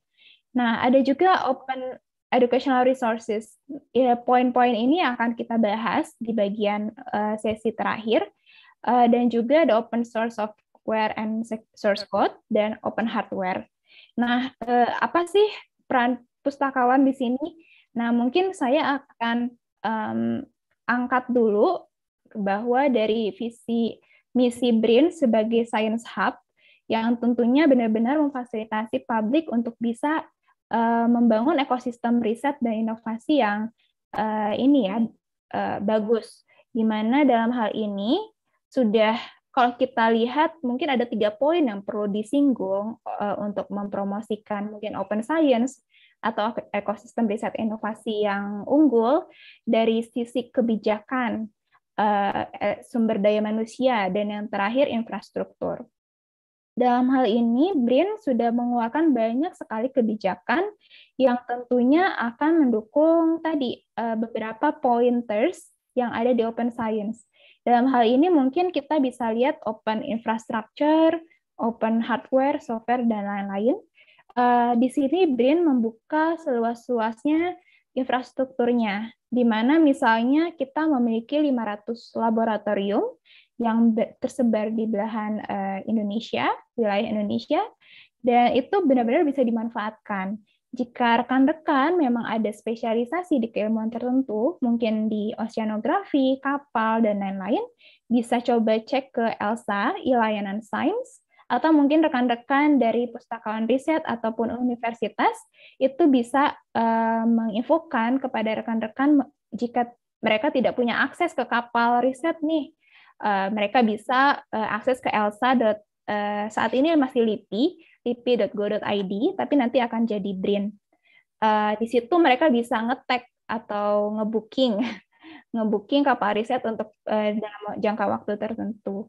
Nah, ada juga open educational resources. Ya, poin-poin ini akan kita bahas di bagian uh, sesi terakhir uh, dan juga ada open source of software and source code dan open hardware. Nah, eh, apa sih peran pustakawan di sini? Nah, mungkin saya akan um, angkat dulu bahwa dari visi misi BRIN sebagai Science Hub yang tentunya benar-benar memfasilitasi publik untuk bisa uh, membangun ekosistem riset dan inovasi yang uh, ini ya uh, bagus. Di mana dalam hal ini sudah kalau kita lihat mungkin ada tiga poin yang perlu disinggung uh, untuk mempromosikan mungkin open science atau ekosistem riset inovasi yang unggul dari sisi kebijakan uh, sumber daya manusia dan yang terakhir infrastruktur. Dalam hal ini, BRIN sudah mengeluarkan banyak sekali kebijakan yang tentunya akan mendukung tadi beberapa pointers yang ada di open science. Dalam hal ini mungkin kita bisa lihat open infrastructure, open hardware, software, dan lain-lain. Uh, di sini BRIN membuka seluas-luasnya infrastrukturnya, di mana misalnya kita memiliki 500 laboratorium yang tersebar di belahan uh, Indonesia, wilayah Indonesia, dan itu benar-benar bisa dimanfaatkan jika rekan-rekan memang ada spesialisasi di keilmuan tertentu, mungkin di oceanografi, kapal, dan lain-lain, bisa coba cek ke ELSA, e-layanan sains, atau mungkin rekan-rekan dari pustakawan riset ataupun universitas itu bisa uh, menginfokan kepada rekan-rekan jika mereka tidak punya akses ke kapal riset nih, uh, mereka bisa uh, akses ke ELSA. Uh, saat ini masih LIPI, ip.go.id, tapi nanti akan jadi BRIN. Uh, eh, di situ mereka bisa ngetek atau ngebooking *laughs* ngebooking kapal riset untuk uh, dalam jangka waktu tertentu.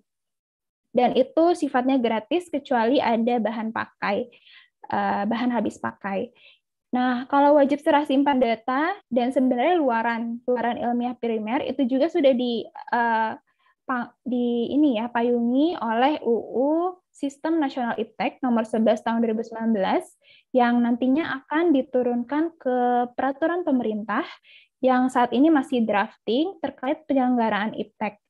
Dan itu sifatnya gratis kecuali ada bahan pakai, uh, bahan habis pakai. Nah, kalau wajib serah simpan data dan sebenarnya luaran luaran ilmiah primer itu juga sudah di uh, di ini ya payungi oleh UU Sistem Nasional Iptek nomor 11 tahun 2019 yang nantinya akan diturunkan ke peraturan pemerintah yang saat ini masih drafting terkait penyelenggaraan Iptek.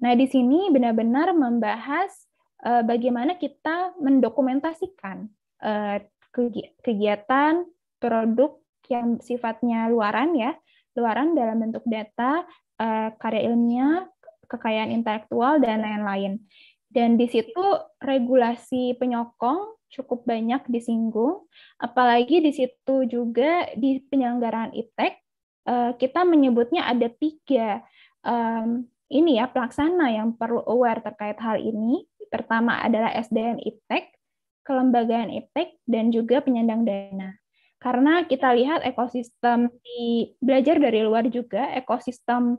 Nah, di sini benar-benar membahas uh, bagaimana kita mendokumentasikan uh, kegiatan produk yang sifatnya luaran ya, luaran dalam bentuk data, eh, karya ilmiah, kekayaan intelektual, dan lain-lain. Dan di situ regulasi penyokong cukup banyak disinggung, apalagi di situ juga di penyelenggaraan IPTEK, eh, kita menyebutnya ada tiga um, ini ya pelaksana yang perlu aware terkait hal ini. Pertama adalah SDN IPTEK, kelembagaan IPTEK, dan juga penyandang dana karena kita lihat ekosistem di belajar dari luar juga ekosistem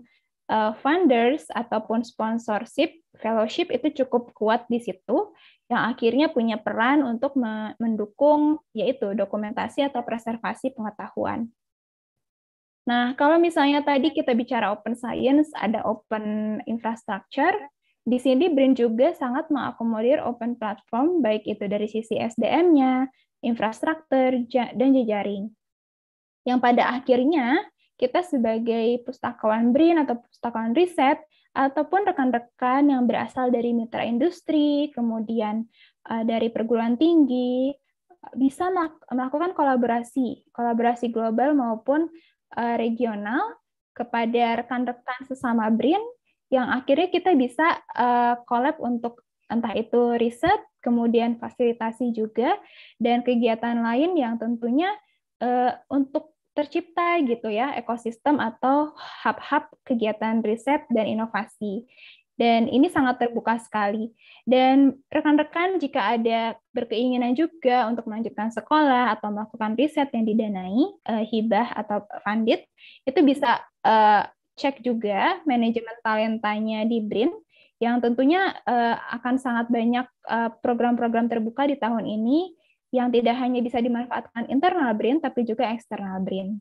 uh, funders ataupun sponsorship, fellowship itu cukup kuat di situ yang akhirnya punya peran untuk mendukung yaitu dokumentasi atau preservasi pengetahuan. Nah, kalau misalnya tadi kita bicara open science, ada open infrastructure, di sini BRIN juga sangat mengakomodir open platform, baik itu dari sisi SDM-nya, infrastruktur, dan jejaring. Yang pada akhirnya kita sebagai pustakawan BRIN atau pustakawan riset ataupun rekan-rekan yang berasal dari mitra industri, kemudian uh, dari perguruan tinggi eh, bisa melakukan kolaborasi, kolaborasi global maupun uh, regional kepada rekan-rekan sesama BRIN yang akhirnya kita bisa uh, collab untuk entah itu riset, kemudian fasilitasi juga dan kegiatan lain yang tentunya uh, untuk tercipta gitu ya ekosistem atau hub-hub kegiatan riset dan inovasi. Dan ini sangat terbuka sekali. Dan rekan-rekan jika ada berkeinginan juga untuk melanjutkan sekolah atau melakukan riset yang didanai, uh, hibah atau funded, itu bisa uh, cek juga manajemen talentanya di BRIN yang tentunya uh, akan sangat banyak program-program uh, terbuka di tahun ini yang tidak hanya bisa dimanfaatkan internal BRIN, tapi juga eksternal BRIN.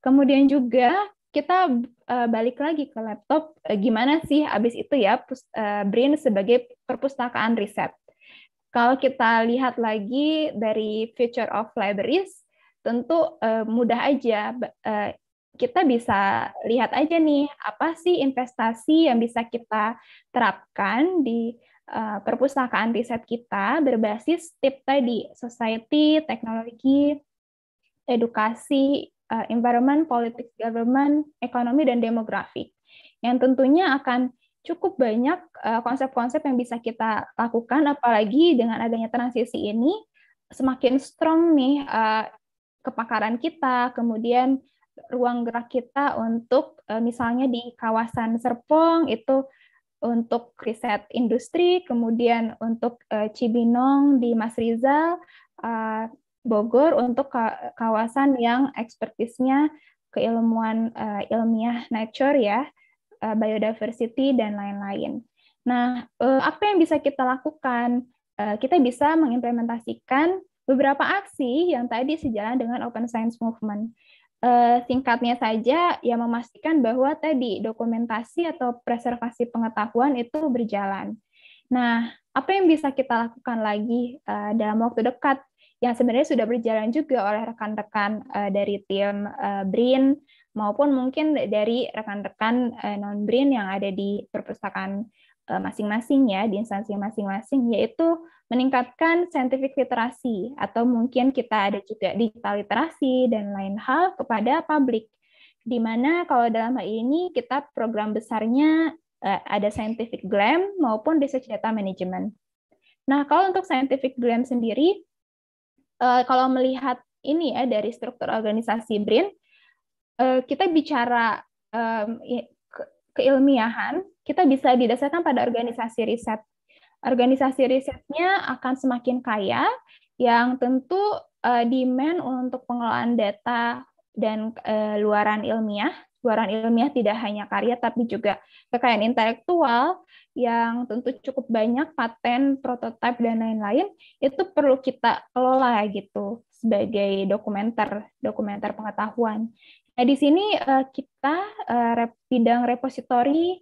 Kemudian juga kita uh, balik lagi ke laptop, uh, gimana sih abis itu ya pus, uh, eh, BRIN sebagai perpustakaan riset. Kalau kita lihat lagi dari future of libraries, tentu uh, mudah aja uh, kita bisa lihat aja nih apa sih investasi yang bisa kita terapkan di Eh, perpustakaan riset kita berbasis tip tadi, society, teknologi, edukasi, eh, environment, politik, government, ekonomi, dan demografi. Yang tentunya akan cukup banyak eh, konsep-konsep yang bisa kita lakukan, apalagi dengan adanya transisi ini, semakin strong nih uh, kepakaran kita, kemudian ruang gerak kita untuk misalnya di kawasan Serpong itu untuk riset industri, kemudian untuk uh, Cibinong di Mas Rizal, uh, Bogor untuk ka kawasan yang ekspertisnya keilmuan uh, ilmiah nature ya, uh, biodiversity dan lain-lain. Nah, uh, apa yang bisa kita lakukan? Uh, kita bisa mengimplementasikan beberapa aksi yang tadi sejalan dengan Open Science Movement. Eh, singkatnya saja ya memastikan bahwa tadi dokumentasi atau preservasi pengetahuan itu berjalan. Nah, apa yang bisa kita lakukan lagi eh, dalam waktu dekat yang sebenarnya sudah berjalan juga oleh rekan-rekan eh, dari tim BRIN maupun mungkin dari rekan-rekan non-BRIN yang ada di perpustakaan Eh, masing-masing ya di instansi masing-masing yaitu meningkatkan scientific literasi atau mungkin kita ada juga digital literasi dan lain hal kepada publik di mana kalau dalam hal ini kita program besarnya eh, ada scientific glam maupun research data management. Nah kalau untuk scientific glam sendiri eh, kalau melihat ini ya dari struktur organisasi BRIN kita bicara keilmiahan kita bisa didasarkan pada organisasi riset. Organisasi risetnya akan semakin kaya, yang tentu uh, demand untuk pengelolaan data dan uh, luaran ilmiah, luaran ilmiah tidak hanya karya tapi juga kekayaan intelektual yang tentu cukup banyak paten, prototipe dan lain-lain itu perlu kita kelola gitu sebagai dokumenter, dokumenter pengetahuan. Nah, di sini eh, kita bidang repositori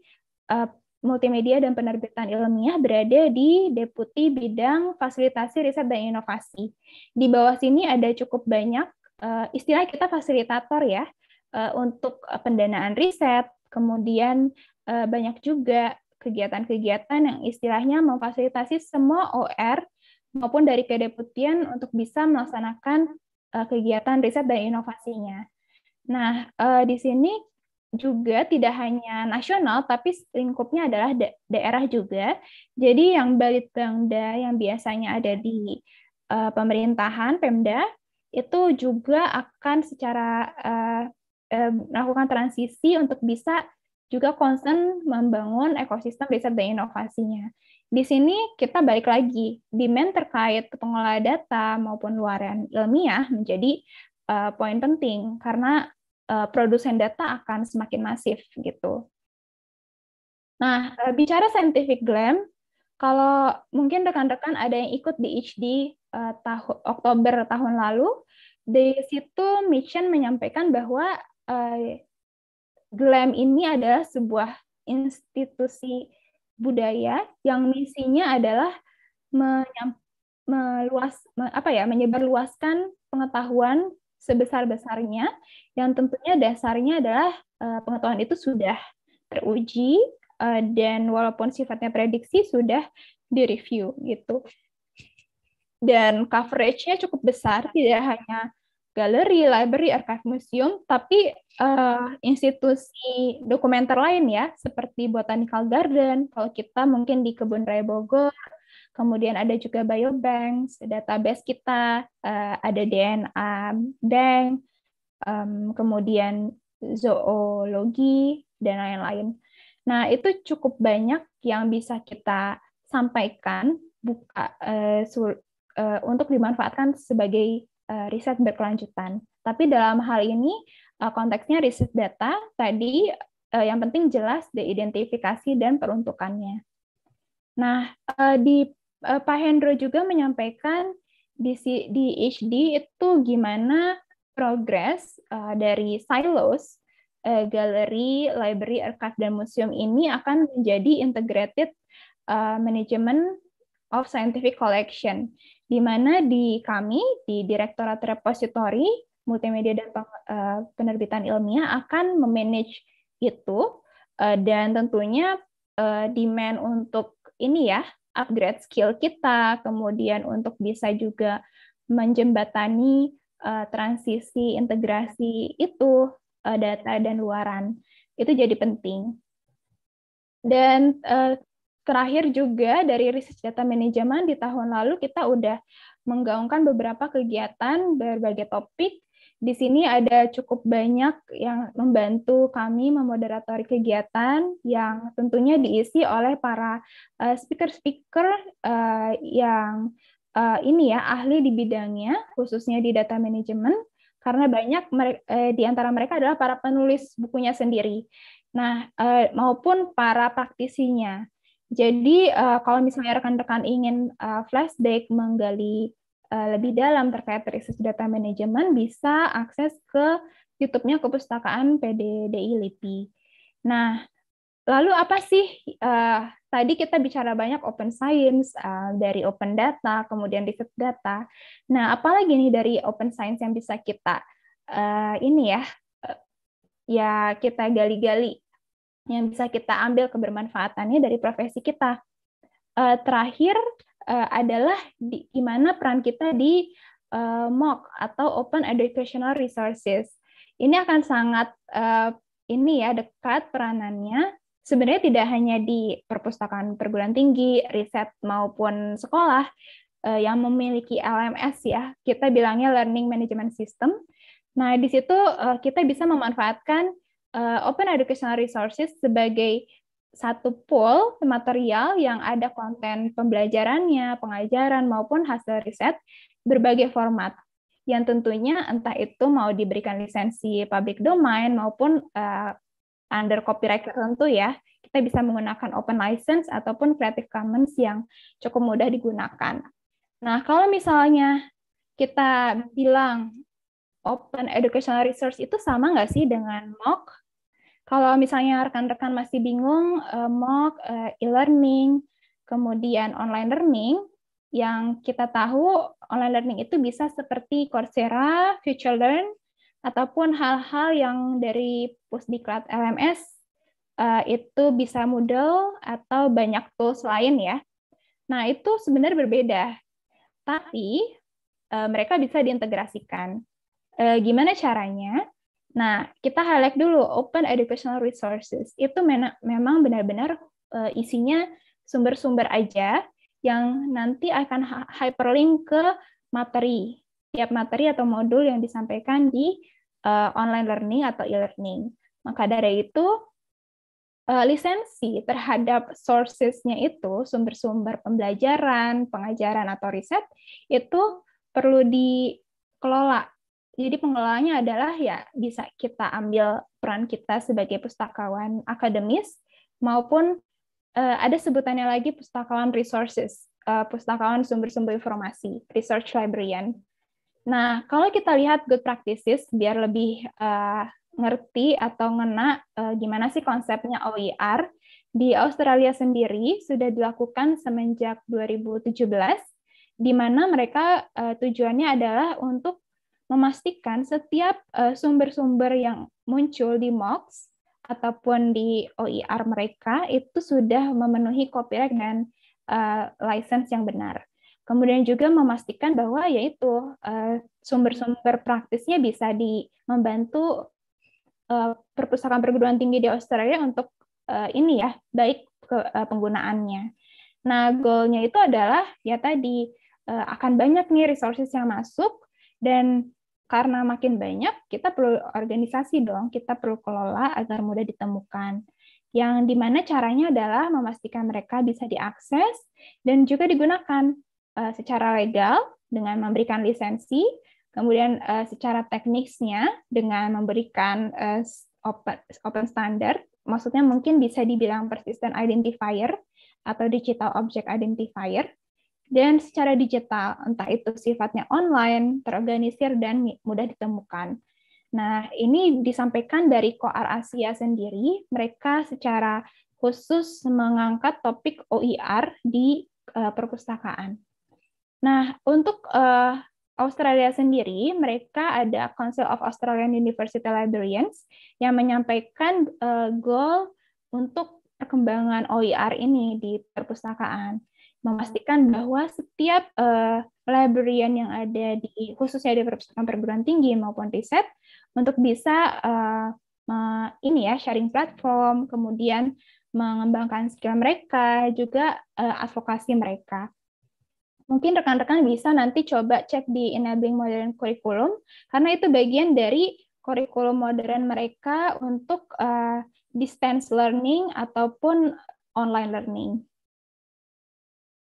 uh, multimedia dan penerbitan ilmiah berada di Deputi Bidang Fasilitasi Riset dan Inovasi. Di bawah sini ada cukup banyak uh, istilah kita fasilitator ya uh, untuk pendanaan riset, kemudian uh, banyak juga kegiatan-kegiatan yang istilahnya memfasilitasi semua OR maupun dari kedeputian untuk bisa melaksanakan uh, kegiatan riset dan inovasinya. Nah, uh, di sini juga tidak hanya nasional, tapi lingkupnya adalah da daerah juga. Jadi yang Balit yang biasanya ada di uh, pemerintahan, Pemda, itu juga akan secara uh, uh, melakukan transisi untuk bisa juga concern membangun ekosistem riset dan inovasinya. Di sini kita balik lagi, demand terkait pengelola data maupun luaran ilmiah menjadi uh, poin penting karena Eh, produsen data akan semakin masif gitu. Nah, eh, bicara scientific glam, kalau mungkin rekan-rekan ada yang ikut di HD uh, eh, tahun Oktober tahun lalu, di situ Mission menyampaikan bahwa uh, glam ini adalah sebuah institusi budaya yang misinya adalah menyam, meluas apa ya menyebarluaskan pengetahuan sebesar-besarnya yang tentunya dasarnya adalah uh, pengetahuan itu sudah teruji uh, dan walaupun sifatnya prediksi sudah direview gitu. Dan coverage-nya cukup besar, tidak hanya galeri, library, archive museum, tapi uh, institusi dokumenter lain ya, seperti Botanical Garden, kalau kita mungkin di Kebun Raya Bogor, Kemudian ada juga biobank, database kita, uh, ada DNA bank, um, kemudian zoologi, dan lain-lain. Nah, itu cukup banyak yang bisa kita sampaikan buka, uh, uh, untuk dimanfaatkan sebagai uh, riset berkelanjutan. Tapi dalam hal ini, uh, konteksnya riset data tadi uh, yang penting jelas diidentifikasi dan peruntukannya. Nah, uh, di Eh, Pak Hendro juga menyampaikan di, di HD itu gimana progres uh, dari silos uh, galeri, library, archive, dan museum ini akan menjadi integrated uh, management of scientific collection, di mana di kami di Direktorat Repository Multimedia dan Penerbitan Ilmiah akan memanage itu dan tentunya demand untuk ini ya upgrade skill kita, kemudian untuk bisa juga menjembatani uh, transisi integrasi itu uh, data dan luaran. Itu jadi penting. Dan uh, terakhir juga dari riset data manajemen di tahun lalu kita udah menggaungkan beberapa kegiatan berbagai topik di sini ada cukup banyak yang membantu kami memoderatori kegiatan yang tentunya diisi oleh para eh, speaker-speaker eh, yang eh, ini ya ahli di bidangnya, khususnya di data management karena banyak mereka, di antara mereka adalah para penulis bukunya sendiri. Nah, maupun para praktisinya. Jadi kalau misalnya rekan-rekan ingin flashback menggali Eh, lebih dalam terkait research data manajemen bisa akses ke YouTube-nya Kepustakaan PDDI LIPI. Nah, lalu apa sih uh, tadi kita bicara banyak open science uh, dari open data, kemudian riset data. Nah, apalagi nih dari open science yang bisa kita uh, ini ya uh, ya kita gali-gali yang bisa kita ambil kebermanfaatannya dari profesi kita. Uh, terakhir uh, adalah di, mana peran kita di uh, eh, MOOC atau Open Educational Resources. Ini akan sangat uh, ini ya dekat peranannya. Sebenarnya tidak hanya di perpustakaan perguruan tinggi, riset maupun sekolah uh, yang memiliki LMS ya. Kita bilangnya Learning Management System. Nah, di situ uh, kita bisa memanfaatkan uh, Open Educational Resources sebagai satu pool material yang ada konten pembelajarannya, pengajaran, maupun hasil riset berbagai format yang tentunya entah itu mau diberikan lisensi public domain maupun uh, under copyright tertentu ya, kita bisa menggunakan open license ataupun Creative Commons yang cukup mudah digunakan. Nah, kalau misalnya kita bilang open educational resource itu sama nggak sih dengan MOOC? Kalau misalnya rekan-rekan masih bingung, uh, mock uh, e-learning, kemudian online learning, yang kita tahu online learning itu bisa seperti Coursera, Future Learn, ataupun hal-hal yang dari Pusdiklat LMS uh, eh, itu bisa Moodle atau banyak tools lain ya. Nah, itu sebenarnya berbeda. Tapi uh, mereka bisa diintegrasikan. Uh, gimana caranya? Nah, kita highlight dulu open educational resources. Itu memang benar-benar eh, isinya sumber-sumber aja yang nanti akan hyperlink ke materi, tiap materi atau modul yang disampaikan di eh, online learning atau e-learning. Maka dari itu, eh, lisensi terhadap sourcesnya itu, sumber-sumber pembelajaran, pengajaran, atau riset, itu perlu dikelola jadi pengelolaannya adalah ya bisa kita ambil peran kita sebagai pustakawan akademis maupun uh, ada sebutannya lagi pustakawan resources, uh, pustakawan sumber-sumber informasi, research librarian. Nah, kalau kita lihat good practices biar lebih uh, ngerti atau ngena uh, gimana sih konsepnya OER, di Australia sendiri sudah dilakukan semenjak 2017 di mana mereka uh, tujuannya adalah untuk memastikan setiap eh, sumber-sumber uh, yang muncul di MOOCs ataupun di OIR mereka itu sudah memenuhi copyright dan uh, license yang benar. Kemudian juga memastikan bahwa yaitu uh, sumber-sumber praktisnya bisa di membantu uh, perpustakaan perguruan tinggi di Australia untuk uh, ini ya baik ke, uh, penggunaannya. Nah, goalnya itu adalah ya tadi uh, akan banyak nih resources yang masuk dan karena makin banyak, kita perlu organisasi dong, kita perlu kelola agar mudah ditemukan. Yang dimana caranya adalah memastikan mereka bisa diakses dan juga digunakan uh, secara legal dengan memberikan lisensi, kemudian uh, secara teknisnya dengan memberikan uh, open, open standard, maksudnya mungkin bisa dibilang persistent identifier atau digital object identifier, dan secara digital, entah itu sifatnya online, terorganisir, dan mudah ditemukan. Nah, ini disampaikan dari Koar Asia sendiri, mereka secara khusus mengangkat topik OER di uh, perpustakaan. Nah, untuk uh, Australia sendiri, mereka ada Council of Australian University Librarians yang menyampaikan uh, goal untuk perkembangan OER ini di perpustakaan memastikan bahwa setiap uh, librarian yang ada di khususnya di perpustakaan perguruan tinggi maupun riset untuk bisa uh, uh, ini ya sharing platform, kemudian mengembangkan skill mereka juga uh, advokasi mereka. Mungkin rekan-rekan bisa nanti coba cek di enabling modern curriculum karena itu bagian dari kurikulum modern mereka untuk uh, distance learning ataupun online learning.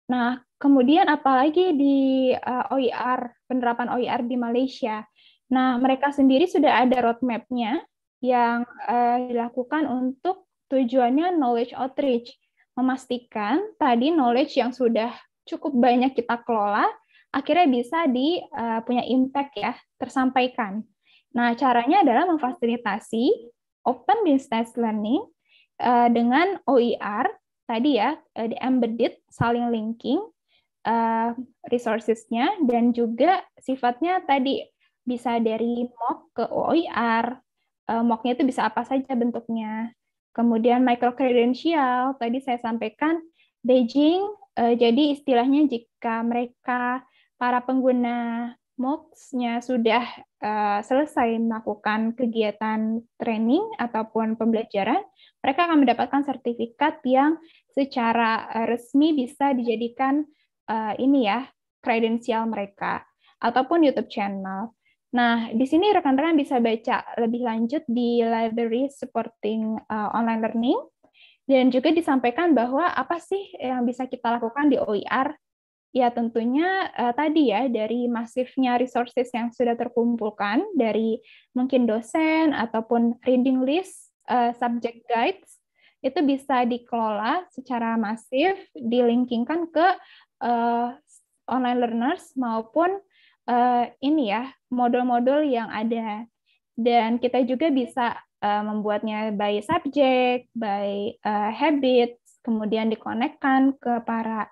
Nah, kemudian apalagi di uh, eh, OIR, penerapan OIR di Malaysia. Nah, mereka sendiri sudah ada roadmap-nya yang uh, dilakukan untuk tujuannya knowledge outreach, memastikan tadi knowledge yang sudah cukup banyak kita kelola akhirnya bisa di uh, punya impact ya, tersampaikan. Nah, caranya adalah memfasilitasi open business learning uh, dengan OIR tadi ya eh, di embedded saling linking uh, resourcesnya dan juga sifatnya tadi bisa dari mock ke OIR uh, eh, mocknya itu bisa apa saja bentuknya kemudian micro credential tadi saya sampaikan Beijing uh, jadi istilahnya jika mereka para pengguna MOOCs-nya sudah uh, selesai melakukan kegiatan training ataupun pembelajaran, mereka akan mendapatkan sertifikat yang secara eh, resmi bisa dijadikan uh, ini ya kredensial mereka ataupun YouTube channel. Nah, di sini rekan-rekan bisa baca lebih lanjut di library supporting uh, online learning dan juga disampaikan bahwa apa sih yang bisa kita lakukan di OER? Ya tentunya uh, tadi ya dari masifnya resources yang sudah terkumpulkan dari mungkin dosen ataupun reading list uh, subject guides itu bisa dikelola secara masif, dilinkingkan ke uh, online learners maupun uh, ini ya modul-modul yang ada. Dan kita juga bisa uh, membuatnya by subject, by uh, habit, kemudian dikonekkan ke para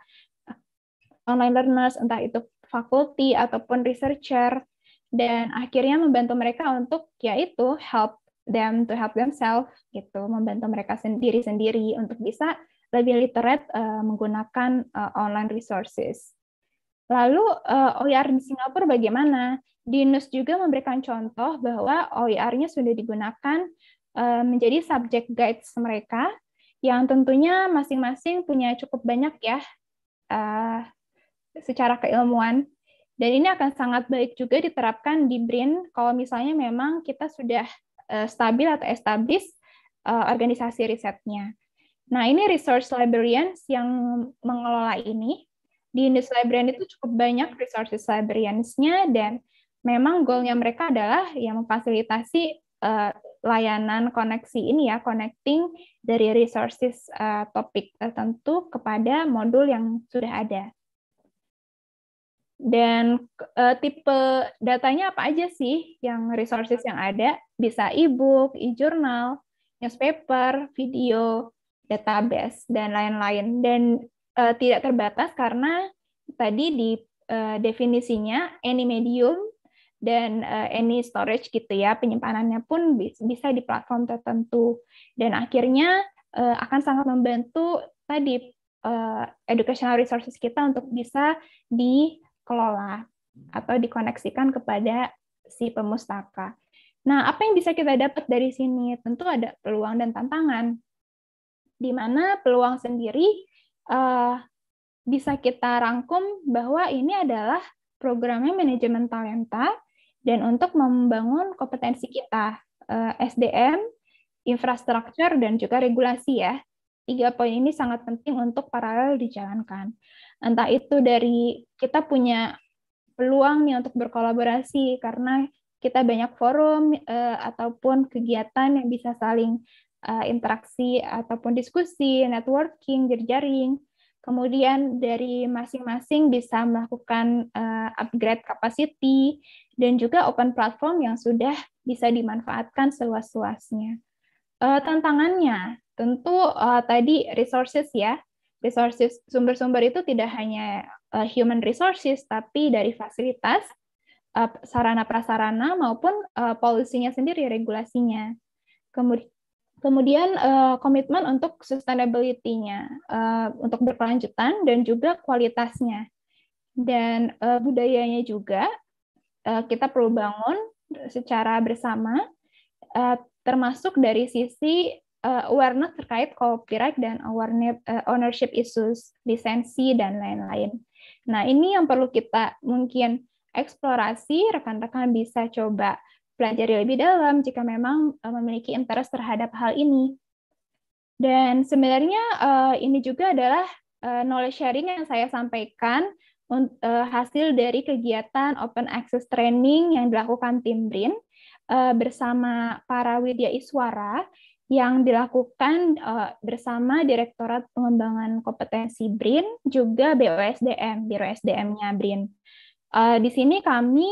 online learners, entah itu faculty ataupun researcher, dan akhirnya membantu mereka untuk yaitu help them to help themselves gitu, membantu mereka sendiri sendiri untuk bisa lebih literate uh, menggunakan uh, online resources. Lalu uh, eh, OER di Singapura bagaimana? Dinus juga memberikan contoh bahwa OER-nya sudah digunakan uh, menjadi subject guides mereka yang tentunya masing-masing punya cukup banyak ya uh, secara keilmuan. Dan ini akan sangat baik juga diterapkan di BRIN kalau misalnya memang kita sudah Eh, stabil atau established eh, organisasi risetnya. Nah, ini resource librarians yang mengelola ini. Di industri Librarian itu cukup banyak resources librarians-nya dan memang goalnya mereka adalah yang memfasilitasi eh, layanan koneksi ini ya, connecting dari resources uh, topik tertentu kepada modul yang sudah ada. Dan uh, tipe datanya apa aja sih yang resources yang ada? Bisa e-book, e-journal, newspaper, video, database, dan lain-lain. Dan uh, tidak terbatas karena tadi di uh, definisinya any medium dan uh, any storage gitu ya penyimpanannya pun bisa di platform tertentu dan akhirnya uh, akan sangat membantu tadi uh, educational resources kita untuk bisa di dikelola atau dikoneksikan kepada si pemustaka. Nah, apa yang bisa kita dapat dari sini? Tentu ada peluang dan tantangan. Di mana peluang sendiri uh, bisa kita rangkum bahwa ini adalah programnya manajemen talenta dan untuk membangun kompetensi kita uh, eh, SDM, infrastruktur dan juga regulasi ya. Tiga poin ini sangat penting untuk paralel dijalankan entah itu dari kita punya peluang nih untuk berkolaborasi karena kita banyak forum uh, ataupun kegiatan yang bisa saling uh, interaksi ataupun diskusi, networking, jaring-jaring, Kemudian dari masing-masing bisa melakukan uh, upgrade capacity dan juga open platform yang sudah bisa dimanfaatkan seluas-luasnya. Uh, tantangannya tentu uh, tadi resources ya resources sumber-sumber itu tidak hanya uh, human resources tapi dari fasilitas uh, sarana prasarana maupun uh, polisinya sendiri regulasinya kemudian kemudian uh, komitmen untuk sustainability-nya uh, untuk berkelanjutan dan juga kualitasnya dan uh, budayanya juga uh, kita perlu bangun secara bersama uh, termasuk dari sisi uh, awareness terkait copyright dan eh, ownership issues, lisensi dan lain-lain. Nah, ini yang perlu kita mungkin eksplorasi, rekan-rekan bisa coba pelajari lebih dalam jika memang uh, memiliki interest terhadap hal ini. Dan sebenarnya uh, ini juga adalah uh, knowledge sharing yang saya sampaikan uh, hasil dari kegiatan open access training yang dilakukan tim BRIN uh, bersama para Widya Iswara yang dilakukan uh, bersama Direktorat Pengembangan Kompetensi BRIN juga BOSDM, Biro SDM-nya BRIN. Uh, di sini kami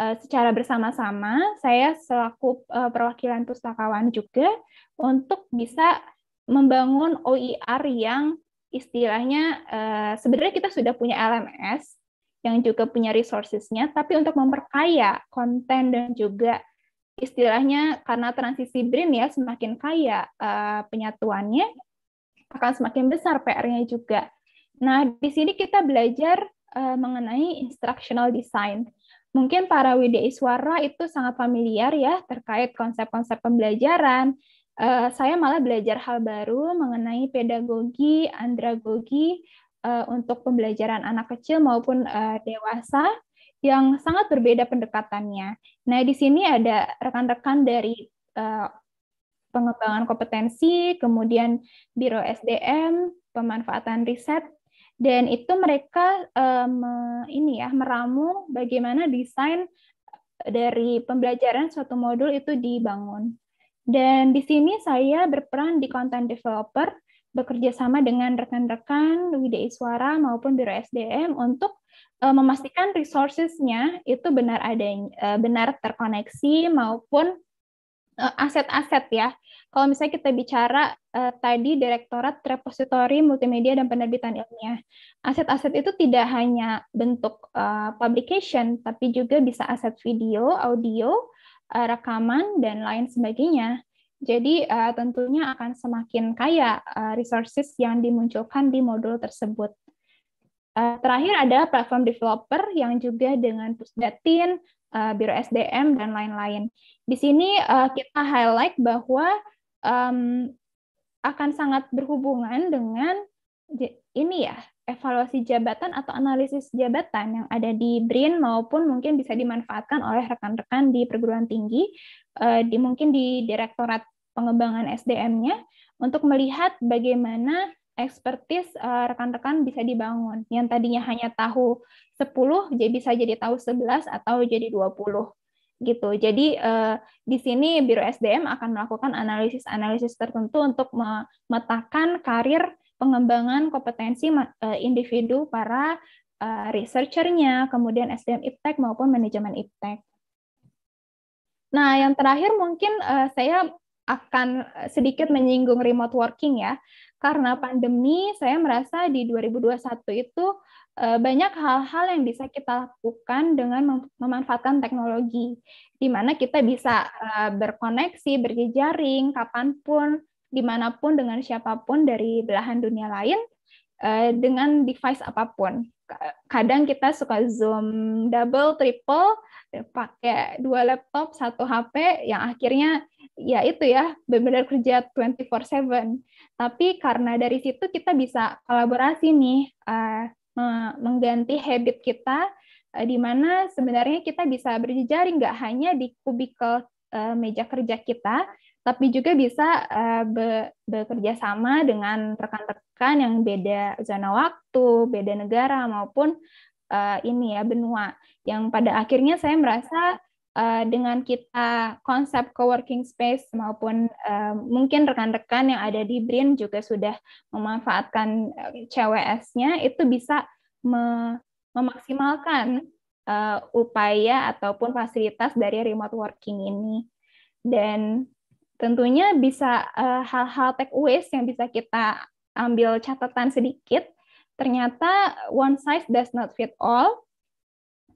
uh, secara bersama-sama, saya selaku uh, perwakilan pustakawan juga untuk bisa membangun OIR yang istilahnya uh, sebenarnya kita sudah punya LMS yang juga punya resourcesnya, tapi untuk memperkaya konten dan juga istilahnya karena transisi BRIN ya semakin kaya uh, penyatuannya akan semakin besar PR-nya juga. Nah, di sini kita belajar uh, mengenai instructional design. Mungkin para WDI suara itu sangat familiar ya terkait konsep-konsep pembelajaran. Uh, saya malah belajar hal baru mengenai pedagogi, andragogi uh, untuk pembelajaran anak kecil maupun uh, dewasa yang sangat berbeda pendekatannya. Nah, di sini ada rekan-rekan dari uh, pengembangan kompetensi, kemudian Biro SDM, pemanfaatan riset, dan itu mereka um, ini ya meramu bagaimana desain dari pembelajaran suatu modul itu dibangun. Dan di sini saya berperan di content developer bekerja sama dengan rekan-rekan WIDI Suara maupun Biro SDM untuk uh, memastikan resourcesnya itu benar adanya, uh, benar terkoneksi maupun eh, aset-aset uh, ya. Kalau misalnya kita bicara uh, tadi Direktorat Repositori Multimedia dan Penerbitan Ilmiah, aset-aset itu tidak hanya bentuk uh, publication, tapi juga bisa aset video, audio, uh, rekaman, dan lain sebagainya. Jadi uh, tentunya akan semakin kaya uh, resources yang dimunculkan di modul tersebut. Uh, terakhir ada platform developer yang juga dengan Pusdatin, uh, Biro SDM, dan lain-lain. Di sini uh, kita highlight bahwa um, akan sangat berhubungan dengan ini ya evaluasi jabatan atau analisis jabatan yang ada di BRIN maupun mungkin bisa dimanfaatkan oleh rekan-rekan di perguruan tinggi, eh, di mungkin di Direktorat Pengembangan SDM-nya untuk melihat bagaimana ekspertis eh, rekan-rekan bisa dibangun. Yang tadinya hanya tahu 10 jadi bisa jadi tahu 11 atau jadi 20 gitu. Jadi eh, di sini Biro SDM akan melakukan analisis-analisis tertentu untuk memetakan karir pengembangan kompetensi eh, individu para eh, researchernya, kemudian SDM IPTEK maupun manajemen IPTEK. Nah, yang terakhir mungkin eh, saya akan sedikit menyinggung remote working ya. Karena pandemi, saya merasa di 2021 itu banyak hal-hal yang bisa kita lakukan dengan memanfaatkan teknologi, di mana kita bisa berkoneksi, berjejaring, kapanpun, dimanapun dengan siapapun dari belahan dunia lain eh, dengan device apapun. Kadang kita suka zoom double, triple, pakai dua laptop, satu HP, yang akhirnya ya itu ya, benar-benar kerja 24/7. Tapi karena dari situ kita bisa kolaborasi nih, eh, mengganti habit kita, eh, di mana sebenarnya kita bisa berjejaring nggak hanya di kubikel uh, meja kerja kita, tapi juga bisa uh, be bekerja sama dengan rekan-rekan yang beda zona waktu, beda negara maupun uh, ini ya benua. Yang pada akhirnya saya merasa uh, dengan kita konsep co-working space maupun uh, mungkin rekan-rekan yang ada di BRIN juga sudah memanfaatkan CWS-nya itu bisa me memaksimalkan uh, upaya ataupun fasilitas dari remote working ini. Dan tentunya bisa eh, hal-hal tech waste yang bisa kita ambil catatan sedikit, ternyata one size does not fit all,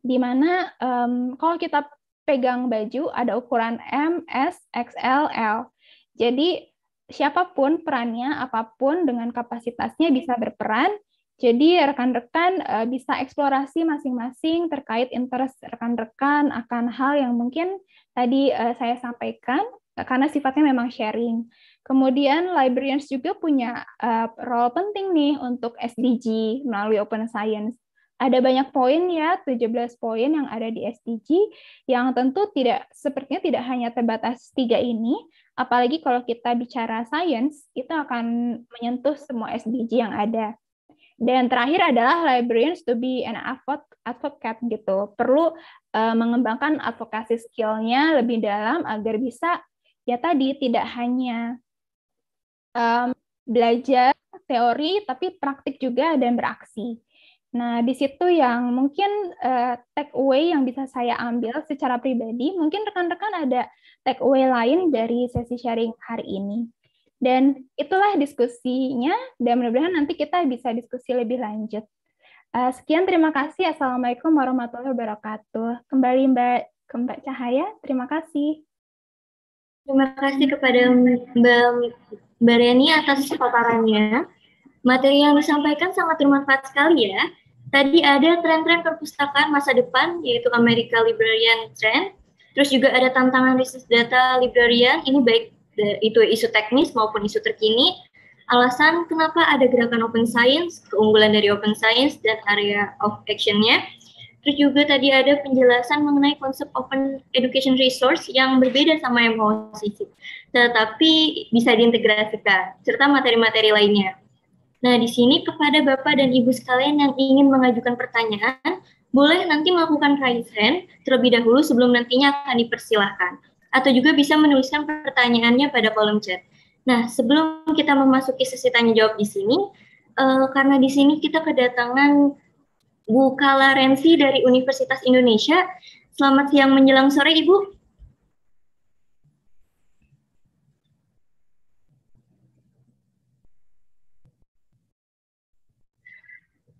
di mana um, kalau kita pegang baju ada ukuran M, S, XL, L. Jadi siapapun perannya, apapun dengan kapasitasnya bisa berperan, jadi rekan-rekan eh, bisa eksplorasi masing-masing terkait interest rekan-rekan akan hal yang mungkin tadi eh, saya sampaikan eh, karena sifatnya memang sharing. Kemudian librarians juga punya role penting nih untuk SDG melalui Open Science. Ada banyak poin ya, 17 poin yang ada di SDG yang tentu tidak sepertinya tidak hanya terbatas tiga ini, apalagi kalau kita bicara science, itu akan menyentuh semua SDG yang ada. Dan terakhir adalah librarians to be an advocate gitu. Perlu uh, mengembangkan advokasi skillnya lebih dalam agar bisa ya tadi tidak hanya um, belajar teori tapi praktik juga dan beraksi. Nah, di situ yang mungkin uh, eh, take away yang bisa saya ambil secara pribadi, mungkin rekan-rekan ada take away lain dari sesi sharing hari ini. Dan itulah diskusinya, dan mudah-mudahan nanti kita bisa diskusi lebih lanjut. Uh, sekian, terima kasih. Assalamualaikum warahmatullahi wabarakatuh. Kembali Mbak, ke Mbak Cahaya, terima kasih. Terima kasih kepada Mbak, Mbak Reni atas paparannya. Materi yang disampaikan sangat bermanfaat sekali ya. Tadi ada tren-tren perpustakaan masa depan, yaitu America Librarian Trend, Terus juga ada tantangan riset data librarian, ini baik itu isu teknis maupun isu terkini, alasan kenapa ada gerakan open science, keunggulan dari open science dan area of actionnya. Terus juga tadi ada penjelasan mengenai konsep open education resource yang berbeda sama MOCC, tetapi bisa diintegrasikan, serta materi-materi lainnya. Nah, di sini kepada Bapak dan Ibu sekalian yang ingin mengajukan pertanyaan, boleh nanti melakukan raise hand terlebih dahulu sebelum nantinya akan dipersilahkan atau juga bisa menuliskan pertanyaannya pada kolom chat. Nah, sebelum kita memasuki sesi tanya jawab di sini, uh, karena di sini kita kedatangan Bu Kala Rensi dari Universitas Indonesia. Selamat siang menjelang sore, Ibu.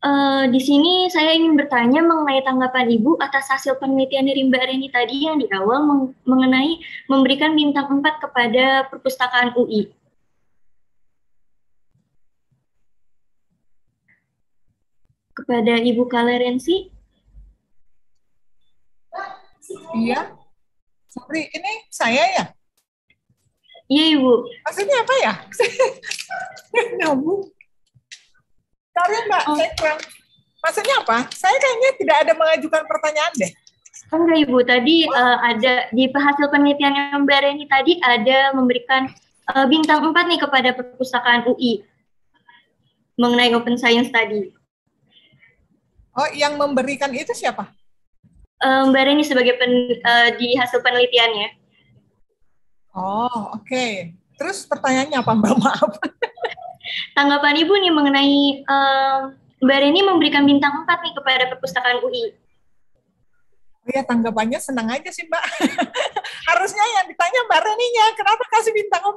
Uh, di sini saya ingin bertanya mengenai tanggapan Ibu atas hasil penelitian dari Mbak Reni tadi yang di awal meng mengenai memberikan bintang 4 kepada perpustakaan UI. Kepada Ibu Kalerensi. Iya. Sorry, ini saya ya? Iya, Ibu. Maksudnya apa ya? *laughs* Nyambung. Sorry Mbak, oh. saya kurang. Maksudnya apa? Saya kayaknya tidak ada mengajukan pertanyaan deh. Enggak kan Ibu, tadi uh, ada di hasil penelitian yang Mbak Reni tadi ada memberikan uh, bintang 4 nih kepada perpustakaan UI mengenai open science tadi. Oh, yang memberikan itu siapa? Uh, Mbak Reni sebagai pen, uh, di hasil penelitiannya. Oh, oke. Okay. Terus pertanyaannya apa Mbak? Maaf. *laughs* tanggapan Ibu nih mengenai uh, Mbak Reni memberikan bintang 4 nih kepada perpustakaan UI. Oh ya tanggapannya senang aja sih Mbak. *laughs* Harusnya yang ditanya Mbak Reninya, kenapa kasih bintang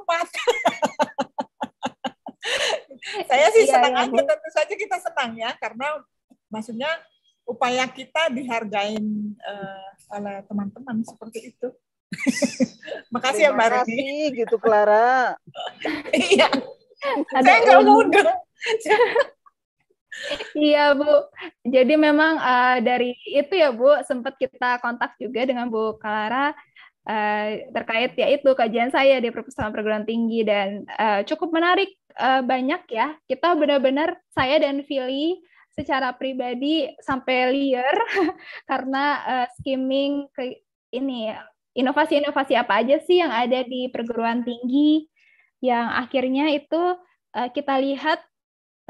4? *laughs* Saya sih iya, senang iya, aja, Bu. tentu saja kita senang ya, karena maksudnya upaya kita dihargain uh, oleh teman-teman seperti itu. *laughs* Makasih ya Mbak Reni. gitu Clara. iya. Ada saya nggak muda. iya Bu, jadi memang uh, dari itu ya Bu sempat kita kontak juga dengan Bu Kalara uh, eh, terkait ya itu kajian saya di perpustakaan perguruan tinggi dan uh, cukup menarik uh, banyak ya kita benar-benar saya dan Vili secara pribadi sampai liar *laughs* karena uh, skimming ke ini inovasi-inovasi apa aja sih yang ada di perguruan tinggi yang akhirnya itu uh, kita lihat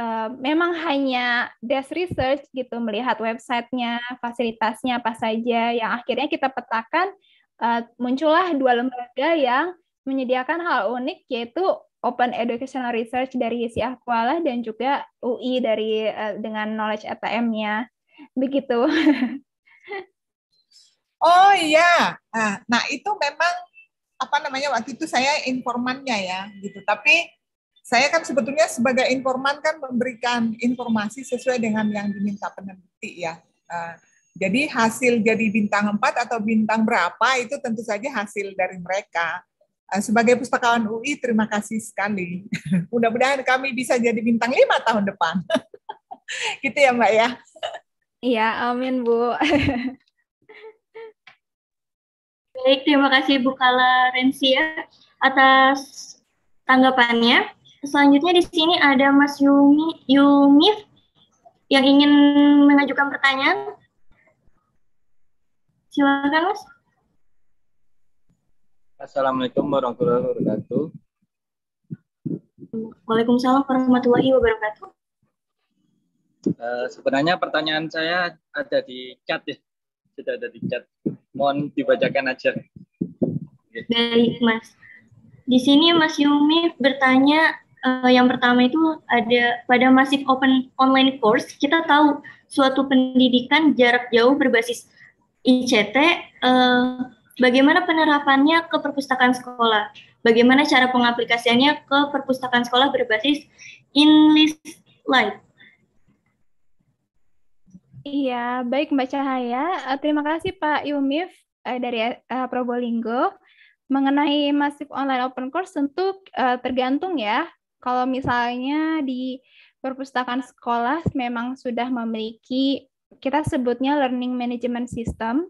uh, memang hanya desk research gitu melihat websitenya, fasilitasnya apa saja yang akhirnya kita petakan uh, muncullah dua lembaga yang menyediakan hal unik yaitu Open Educational Research dari si Akuala dan juga UI dari uh, dengan Knowledge ATM-nya. Begitu. *laughs* Oh iya, nah, nah itu memang apa namanya waktu itu saya informannya ya gitu. Tapi saya kan sebetulnya sebagai informan kan memberikan informasi sesuai dengan yang diminta peneliti ya. Uh, jadi hasil jadi bintang 4 atau bintang berapa itu tentu saja hasil dari mereka. Eh, sebagai pustakawan UI, terima kasih sekali. *laughs* Mudah-mudahan kami bisa jadi bintang 5 tahun depan. *laughs* gitu ya Mbak ya? Iya, amin Bu. *laughs* Baik, terima kasih Bu Kala Rensia ya atas tanggapannya. Selanjutnya di sini ada Mas Yumi, Yumif yang ingin mengajukan pertanyaan. Silakan Mas. Assalamualaikum warahmatullahi wabarakatuh. Waalaikumsalam warahmatullahi wabarakatuh. Uh, sebenarnya pertanyaan saya ada di chat ya, sudah ada di chat mohon dibacakan aja. Baik Mas. Di sini Mas Yumi bertanya uh, yang pertama itu ada pada masif open online course kita tahu suatu pendidikan jarak jauh berbasis ICT uh, eh, bagaimana penerapannya ke perpustakaan sekolah bagaimana cara pengaplikasiannya ke perpustakaan sekolah berbasis English Live Iya, baik Mbak Cahaya. Eh, terima kasih Pak Yumif eh, dari eh, Probolinggo. Mengenai masif online open course tentu tergantung ya. Kalau misalnya di perpustakaan sekolah memang sudah memiliki kita sebutnya learning management system.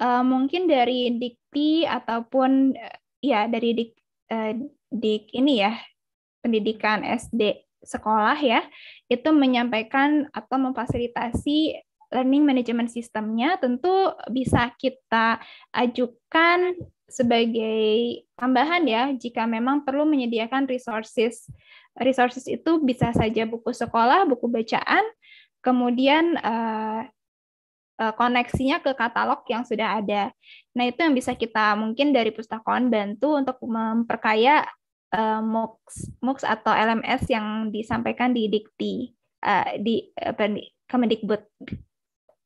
Mungkin dari dikti ataupun ya dari dik, dik ini ya pendidikan SD sekolah ya itu menyampaikan atau memfasilitasi learning management sistemnya tentu bisa kita ajukan sebagai tambahan ya jika memang perlu menyediakan resources. Resources itu bisa saja buku sekolah, buku bacaan, kemudian uh, uh, koneksinya ke katalog yang sudah ada. Nah, itu yang bisa kita mungkin dari pustakawan bantu untuk memperkaya uh, MOOCs, MOOCs atau LMS yang disampaikan di Dikti uh, di uh, Kemendikbud.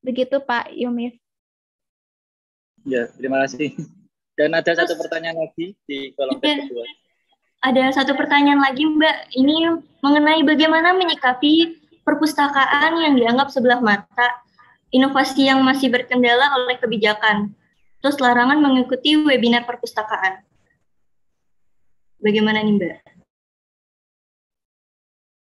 Begitu Pak Yumif. Ya, terima kasih. Dan ada Terus, satu pertanyaan lagi di kolom ya, kedua. Ada satu pertanyaan lagi Mbak, ini mengenai bagaimana menyikapi perpustakaan yang dianggap sebelah mata, inovasi yang masih berkendala oleh kebijakan, terus larangan mengikuti webinar perpustakaan. Bagaimana nih Mbak?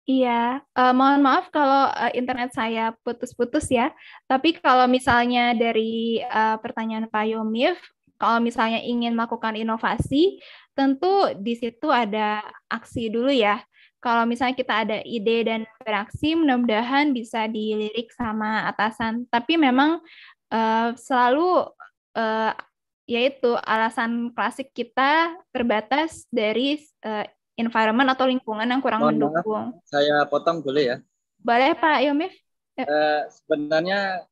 Iya, uh, mohon maaf kalau uh, internet saya putus-putus ya. Tapi kalau misalnya dari uh, pertanyaan Pak Yomif, kalau misalnya ingin melakukan inovasi, tentu di situ ada aksi dulu ya. Kalau misalnya kita ada ide dan beraksi, mudah-mudahan bisa dilirik sama atasan. Tapi memang uh, selalu uh, yaitu alasan klasik kita terbatas dari uh, environment atau lingkungan yang kurang Mohon mendukung. Maaf, saya potong boleh ya? Boleh Pak Yomif. Uh, sebenarnya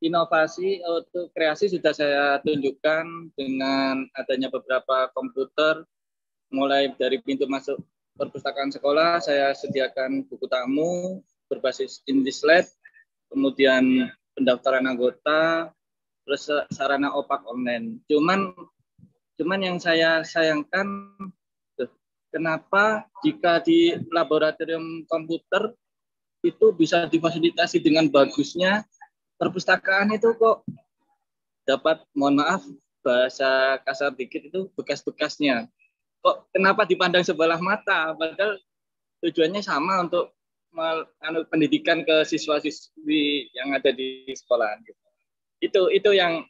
inovasi atau kreasi sudah saya tunjukkan dengan adanya beberapa komputer mulai dari pintu masuk perpustakaan sekolah saya sediakan buku tamu berbasis Indislet, kemudian pendaftaran anggota, plus sarana opak online. Cuman cuman yang saya sayangkan kenapa jika di laboratorium komputer itu bisa difasilitasi dengan bagusnya perpustakaan itu kok dapat mohon maaf bahasa kasar dikit itu bekas-bekasnya kok kenapa dipandang sebelah mata padahal tujuannya sama untuk anu, pendidikan ke siswa-siswi yang ada di sekolah. Gitu. itu itu yang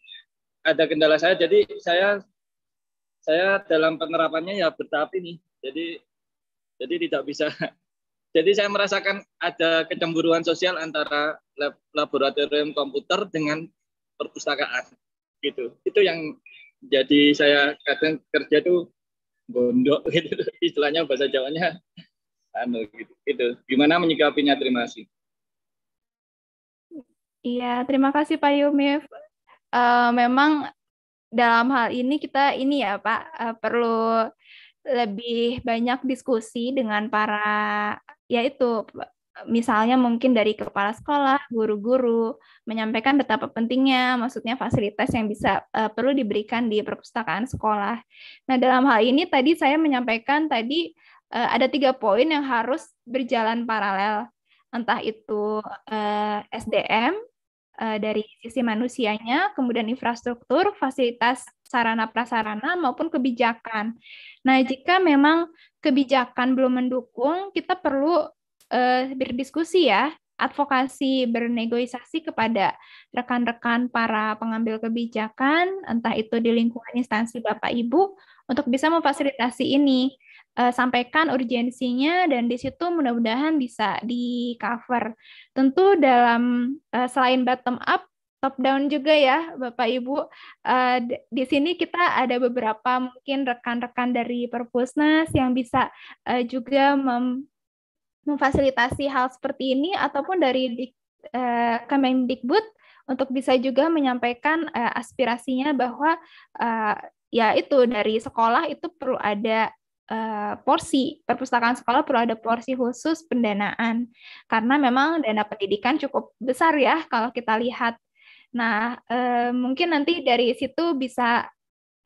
ada kendala saya jadi saya saya dalam penerapannya ya bertahap ini jadi jadi tidak bisa. *laughs* Jadi saya merasakan ada kecemburuan sosial antara lab, laboratorium komputer dengan perpustakaan gitu. Itu yang jadi saya kadang kerja tuh bondok. *laughs* gitu istilahnya bahasa Jawanya *laughs* anu gitu. Itu gimana menyikapinya terima kasih. Iya, terima kasih Pak Yumif. Uh, memang dalam hal ini kita ini ya Pak uh, perlu lebih banyak diskusi dengan para yaitu misalnya mungkin dari kepala sekolah, guru-guru menyampaikan betapa pentingnya maksudnya fasilitas yang bisa uh, perlu diberikan di perpustakaan sekolah. Nah, dalam hal ini tadi saya menyampaikan tadi uh, ada tiga poin yang harus berjalan paralel. Entah itu uh, eh, SDM uh, dari sisi manusianya, kemudian infrastruktur, fasilitas sarana prasarana maupun kebijakan. Nah, jika memang kebijakan belum mendukung, kita perlu eh, berdiskusi ya, advokasi, bernegosiasi kepada rekan-rekan para pengambil kebijakan, entah itu di lingkungan instansi Bapak Ibu, untuk bisa memfasilitasi ini. Uh, sampaikan urgensinya dan di situ mudah-mudahan bisa di cover. Tentu dalam uh, selain bottom up top down juga ya Bapak Ibu. Uh, di sini kita ada beberapa mungkin rekan-rekan dari Perpusnas yang bisa uh, juga mem memfasilitasi hal seperti ini ataupun dari uh, Kemendikbud untuk bisa juga menyampaikan uh, aspirasinya bahwa uh, ya itu dari sekolah itu perlu ada uh, porsi perpustakaan sekolah perlu ada porsi khusus pendanaan karena memang dana pendidikan cukup besar ya kalau kita lihat Nah, eh, mungkin nanti dari situ bisa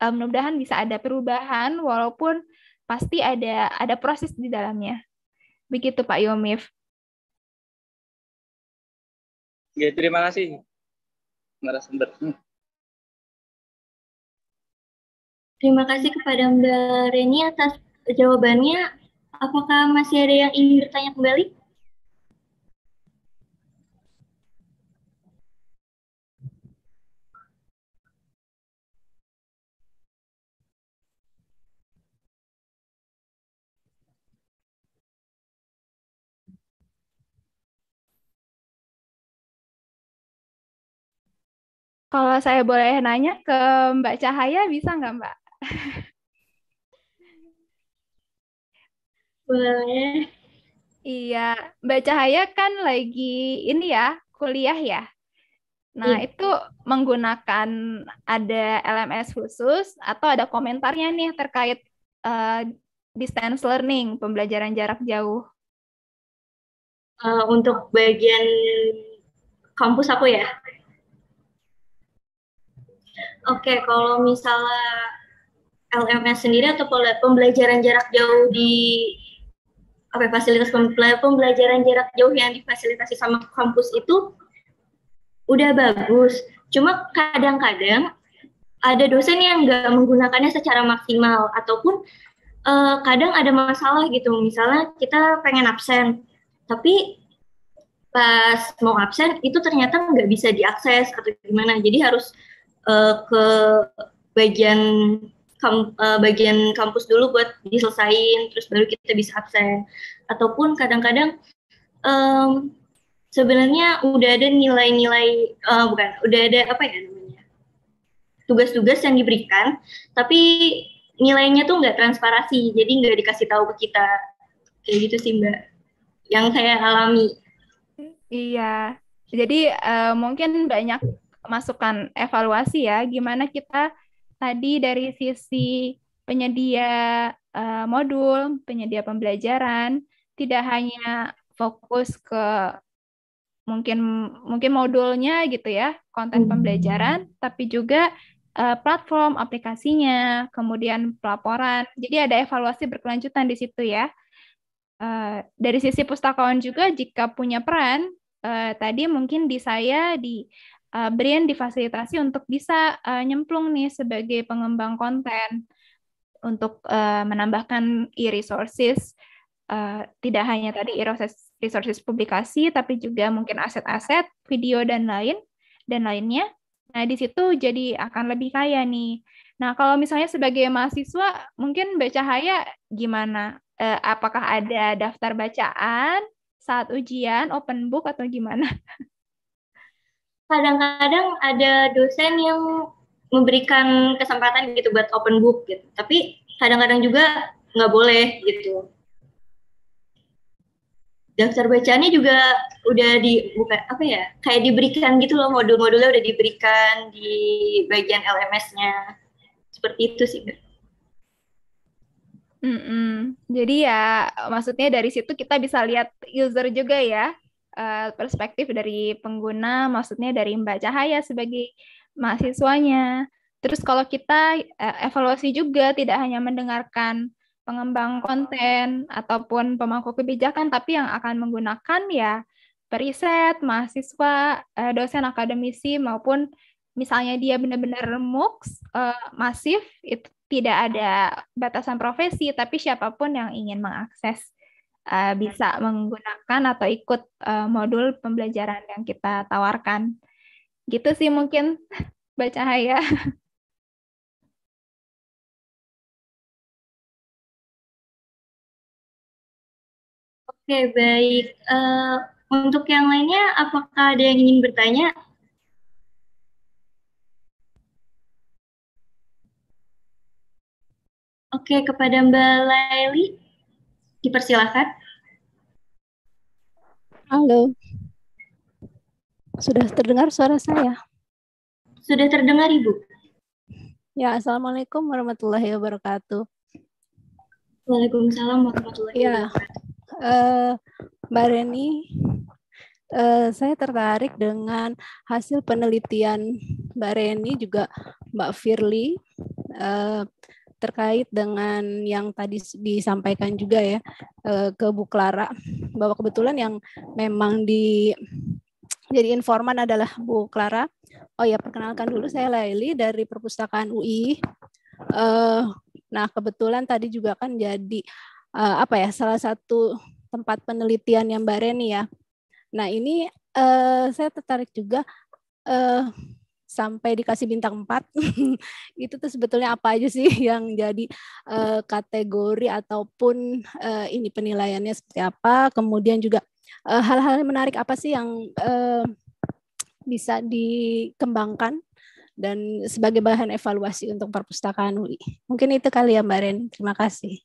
eh, mudah-mudahan bisa ada perubahan walaupun pasti ada ada proses di dalamnya. Begitu Pak Yomif. Ya, terima kasih narasumber. Hmm. Terima kasih kepada Mbak Reni atas jawabannya. Apakah masih ada yang ingin bertanya kembali? Kalau saya boleh nanya ke Mbak Cahaya, bisa nggak Mbak? Boleh. Iya, Mbak Cahaya kan lagi ini ya, kuliah ya? Nah, iya. itu menggunakan ada LMS khusus atau ada komentarnya nih terkait uh, distance learning, pembelajaran jarak jauh? Uh, untuk bagian kampus aku ya? Oke, okay, kalau misalnya LMS sendiri atau pembelajaran jarak jauh di apa ya, fasilitas pembelajaran jarak jauh yang difasilitasi sama kampus itu udah bagus. Cuma kadang-kadang ada dosen yang nggak menggunakannya secara maksimal ataupun uh, kadang ada masalah gitu. Misalnya kita pengen absen, tapi pas mau absen itu ternyata nggak bisa diakses atau gimana. Jadi harus uh, ke bagian kam, uh, bagian kampus dulu buat diselesain terus baru kita bisa absen ataupun kadang-kadang um, sebenarnya udah ada nilai-nilai uh, bukan udah ada apa ya namanya tugas-tugas yang diberikan tapi nilainya tuh nggak transparasi jadi nggak dikasih tahu ke kita kayak gitu sih mbak yang saya alami iya jadi uh, mungkin banyak masukan evaluasi ya, gimana kita tadi dari sisi penyedia uh, modul, penyedia pembelajaran, tidak hanya fokus ke mungkin mungkin modulnya gitu ya, konten hmm. pembelajaran, tapi juga uh, platform aplikasinya, kemudian pelaporan. Jadi ada evaluasi berkelanjutan di situ ya. Uh, dari sisi pustakawan juga jika punya peran uh, tadi mungkin di saya di uh, eh, Brian difasilitasi untuk bisa uh, nyemplung nih sebagai pengembang konten untuk uh, menambahkan e-resources uh, tidak hanya tadi e-resources publikasi tapi juga mungkin aset-aset video dan lain dan lainnya. Nah, di situ jadi akan lebih kaya nih. Nah, kalau misalnya sebagai mahasiswa mungkin baca haya gimana? Uh, apakah ada daftar bacaan saat ujian open book atau gimana? *laughs* kadang-kadang ada dosen yang memberikan kesempatan gitu buat open book gitu tapi kadang-kadang juga nggak boleh gitu daftar bacaannya juga udah di bukan apa ya kayak diberikan gitu loh modul-modulnya udah diberikan di bagian LMS-nya seperti itu sih Mm -mm. Jadi ya maksudnya dari situ kita bisa lihat user juga ya Eh, perspektif dari pengguna, maksudnya dari Mbak Cahaya sebagai mahasiswanya. Terus kalau kita eh, evaluasi juga tidak hanya mendengarkan pengembang konten ataupun pemangku kebijakan, tapi yang akan menggunakan ya periset, mahasiswa, eh, dosen akademisi maupun misalnya dia benar-benar MOOCs uh, masif itu tidak ada batasan profesi, tapi siapapun yang ingin mengakses uh, bisa menggunakan atau ikut uh, modul pembelajaran yang kita tawarkan. Gitu sih mungkin Mbak *laughs* Cahaya. *laughs* Oke, okay, baik. Uh, untuk yang lainnya, apakah ada yang ingin bertanya? Oke, okay, kepada Mbak Laili. Dipersilakan. Halo. Sudah terdengar suara saya? Sudah terdengar, Ibu. Ya, Assalamualaikum warahmatullahi wabarakatuh. Waalaikumsalam warahmatullahi ya. wabarakatuh. Uh, Mbak Reni, uh, saya tertarik dengan hasil penelitian Mbak Reni juga Mbak Firly uh, terkait dengan yang tadi disampaikan juga ya eh, ke Bu Clara bahwa kebetulan yang memang di jadi informan adalah Bu Clara. Oh ya perkenalkan dulu saya Laili dari perpustakaan UI. Eh, nah kebetulan tadi juga kan jadi eh, apa ya salah satu tempat penelitian yang Mbak Reni ya. Nah ini saya tertarik juga sampai dikasih bintang 4 *laughs* itu tuh sebetulnya apa aja sih *laughs* yang jadi uh, kategori ataupun uh, ini penilaiannya seperti apa kemudian juga eh, hal-hal yang menarik apa sih yang uh, bisa dikembangkan dan sebagai bahan evaluasi untuk perpustakaan UI mungkin itu kali ya Mbak Ren terima kasih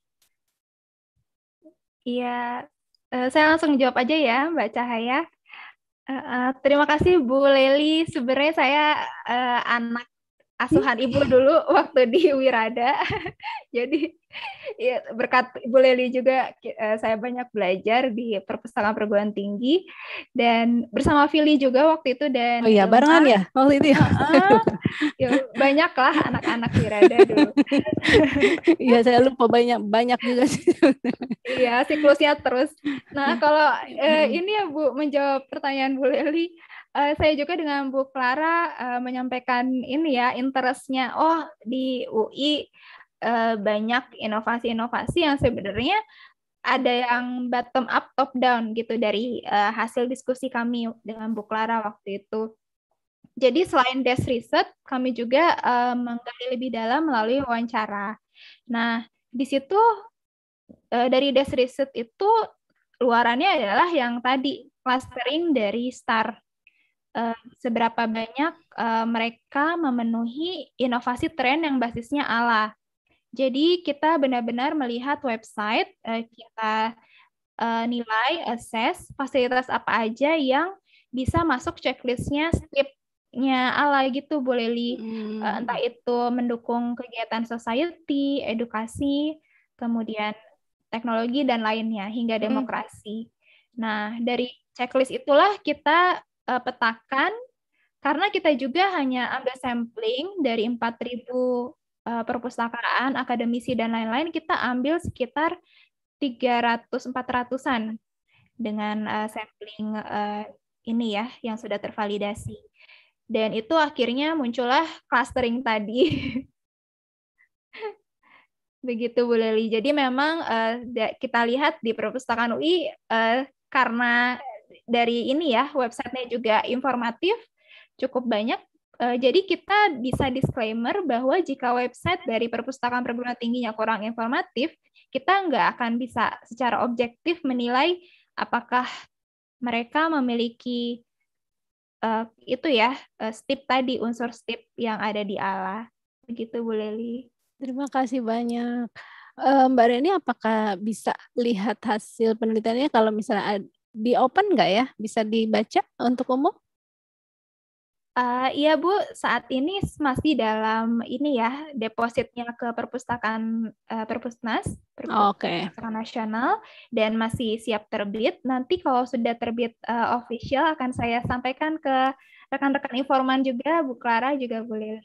Iya, saya langsung jawab aja ya Mbak Cahaya terima kasih Bu Leli. Sebenarnya saya uh, anak asuhan ibu dulu waktu di Wirada. *laughs* Jadi ya, berkat Ibu Leli juga eh, saya banyak belajar di perpustakaan perguruan tinggi dan bersama Fili juga waktu itu dan Oh iya, barengan ya waktu itu ya. ya banyak anak-anak Wirada dulu. *laughs* Iya, saya lupa banyak banyak juga sih. Iya, siklusnya terus. Nah, iya. kalau uh, ini ya Bu menjawab pertanyaan Bu Leli uh, saya juga dengan Bu Clara uh, menyampaikan ini ya interestnya. Oh di UI uh, eh, banyak inovasi-inovasi yang sebenarnya ada yang bottom up top down gitu dari uh, hasil diskusi kami dengan Bu Clara waktu itu. Jadi selain desk riset, kami juga uh, menggali lebih dalam melalui wawancara. Nah, di situ uh, dari desk riset itu luarannya adalah yang tadi clustering dari STAR Eh, seberapa banyak uh, mereka memenuhi inovasi tren yang basisnya ala. Jadi kita benar-benar melihat website, uh, kita uh, nilai, assess fasilitas apa aja yang bisa masuk checklistnya stripnya ala gitu boleh li Hmm. entah itu mendukung kegiatan society, edukasi, kemudian teknologi dan lainnya hingga hmm. demokrasi. Hmm. Nah, dari checklist itulah kita uh, petakan karena kita juga hanya ambil sampling dari 4.000 uh, eh, perpustakaan, akademisi dan lain-lain kita ambil sekitar 300 400-an dengan uh, sampling uh, ini ya yang sudah tervalidasi. Dan itu akhirnya muncullah clustering tadi. *laughs* Begitu Bu Leli. Jadi memang uh, kita lihat di perpustakaan UI uh, karena dari ini ya websitenya juga informatif cukup banyak Uh, jadi kita bisa disclaimer bahwa jika website dari perpustakaan perguruan tingginya kurang informatif, kita nggak akan bisa secara objektif menilai apakah mereka memiliki uh, itu ya uh, eh, step tadi unsur step yang ada di ala. Begitu Bu Leli. Terima kasih banyak. Mbak Reni apakah bisa lihat hasil penelitiannya kalau misalnya di open nggak ya? Bisa dibaca untuk umum? Uh, iya Bu, saat ini masih dalam ini ya depositnya ke perpustakaan uh, Perpusnas, Perpustakaan okay. Nasional dan masih siap terbit. Nanti kalau sudah terbit uh, official akan saya sampaikan ke rekan-rekan informan juga, Bu Clara juga boleh.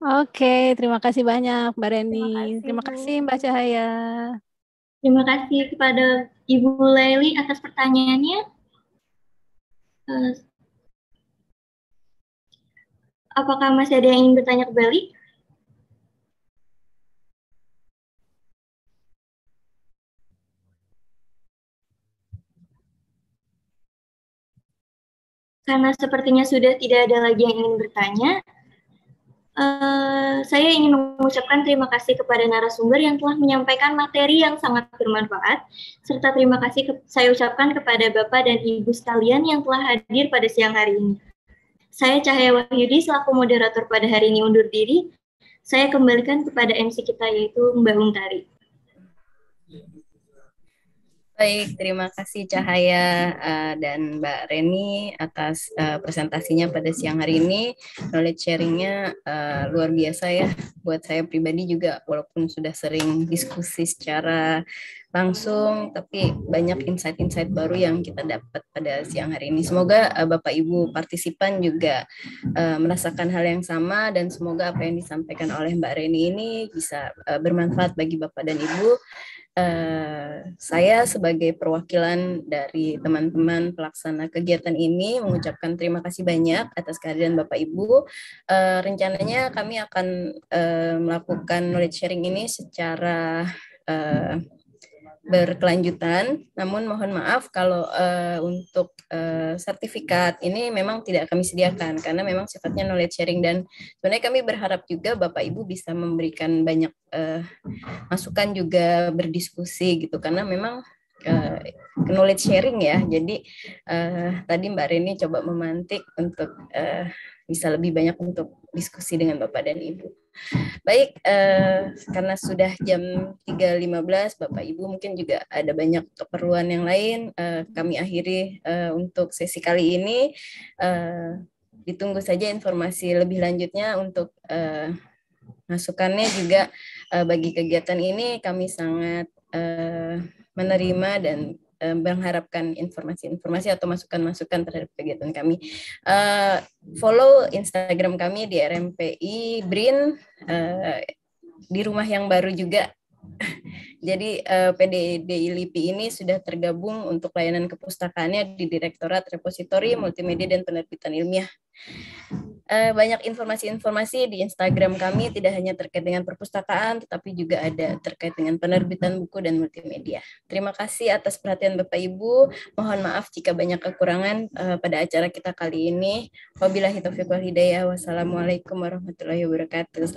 Oke, okay, terima kasih banyak Mbak Reni. Terima kasih, terima kasih Mbak Cahaya. Terima kasih kepada Ibu Leli atas pertanyaannya. Eh, apakah masih ada yang ingin bertanya kembali? Karena sepertinya sudah tidak ada lagi yang ingin bertanya, Eh, saya ingin mengucapkan terima kasih kepada narasumber yang telah menyampaikan materi yang sangat bermanfaat, serta terima kasih ke saya ucapkan kepada Bapak dan Ibu sekalian yang telah hadir pada siang hari ini. Saya Cahaya Wahyudi selaku moderator pada hari ini undur diri. Saya kembalikan kepada MC kita yaitu Mbak Huntari. Baik, terima kasih Cahaya uh, dan Mbak Reni atas uh, presentasinya pada siang hari ini. Knowledge sharingnya uh, luar biasa ya. Buat saya pribadi juga, walaupun sudah sering diskusi secara langsung, tapi banyak insight-insight baru yang kita dapat pada siang hari ini. Semoga uh, Bapak Ibu partisipan juga uh, merasakan hal yang sama dan semoga apa yang disampaikan oleh Mbak Reni ini bisa uh, bermanfaat bagi Bapak dan Ibu. Eh, saya sebagai perwakilan dari teman-teman pelaksana kegiatan ini mengucapkan terima kasih banyak atas kehadiran Bapak Ibu. Uh, rencananya kami akan uh, melakukan knowledge sharing ini secara uh, berkelanjutan. Namun mohon maaf kalau uh, untuk uh, sertifikat ini memang tidak kami sediakan karena memang sifatnya knowledge sharing dan sebenarnya kami berharap juga Bapak Ibu bisa memberikan banyak uh, masukan juga berdiskusi gitu karena memang uh, knowledge sharing ya. Jadi uh, tadi Mbak Reni coba memantik untuk uh, bisa lebih banyak untuk diskusi dengan Bapak dan Ibu. Baik, eh, karena sudah jam 3.15, Bapak Ibu mungkin juga ada banyak keperluan yang lain. Eh, kami akhiri eh, untuk sesi kali ini. Eh, ditunggu saja informasi lebih lanjutnya untuk eh, masukannya juga eh, bagi kegiatan ini kami sangat eh, menerima dan uh, mengharapkan informasi-informasi atau masukan-masukan terhadap kegiatan kami. Uh, follow Instagram kami di RMPI Brin uh, di rumah yang baru juga jadi uh, eh, PDD LIPI ini sudah tergabung untuk layanan kepustakaannya di Direktorat Repositori Multimedia dan Penerbitan Ilmiah. Uh, banyak informasi-informasi di Instagram kami tidak hanya terkait dengan perpustakaan, tetapi juga ada terkait dengan penerbitan buku dan multimedia. Terima kasih atas perhatian Bapak Ibu. Mohon maaf jika banyak kekurangan uh, pada acara kita kali ini. Wabillahi taufiq wal hidayah. Wassalamualaikum warahmatullahi wabarakatuh.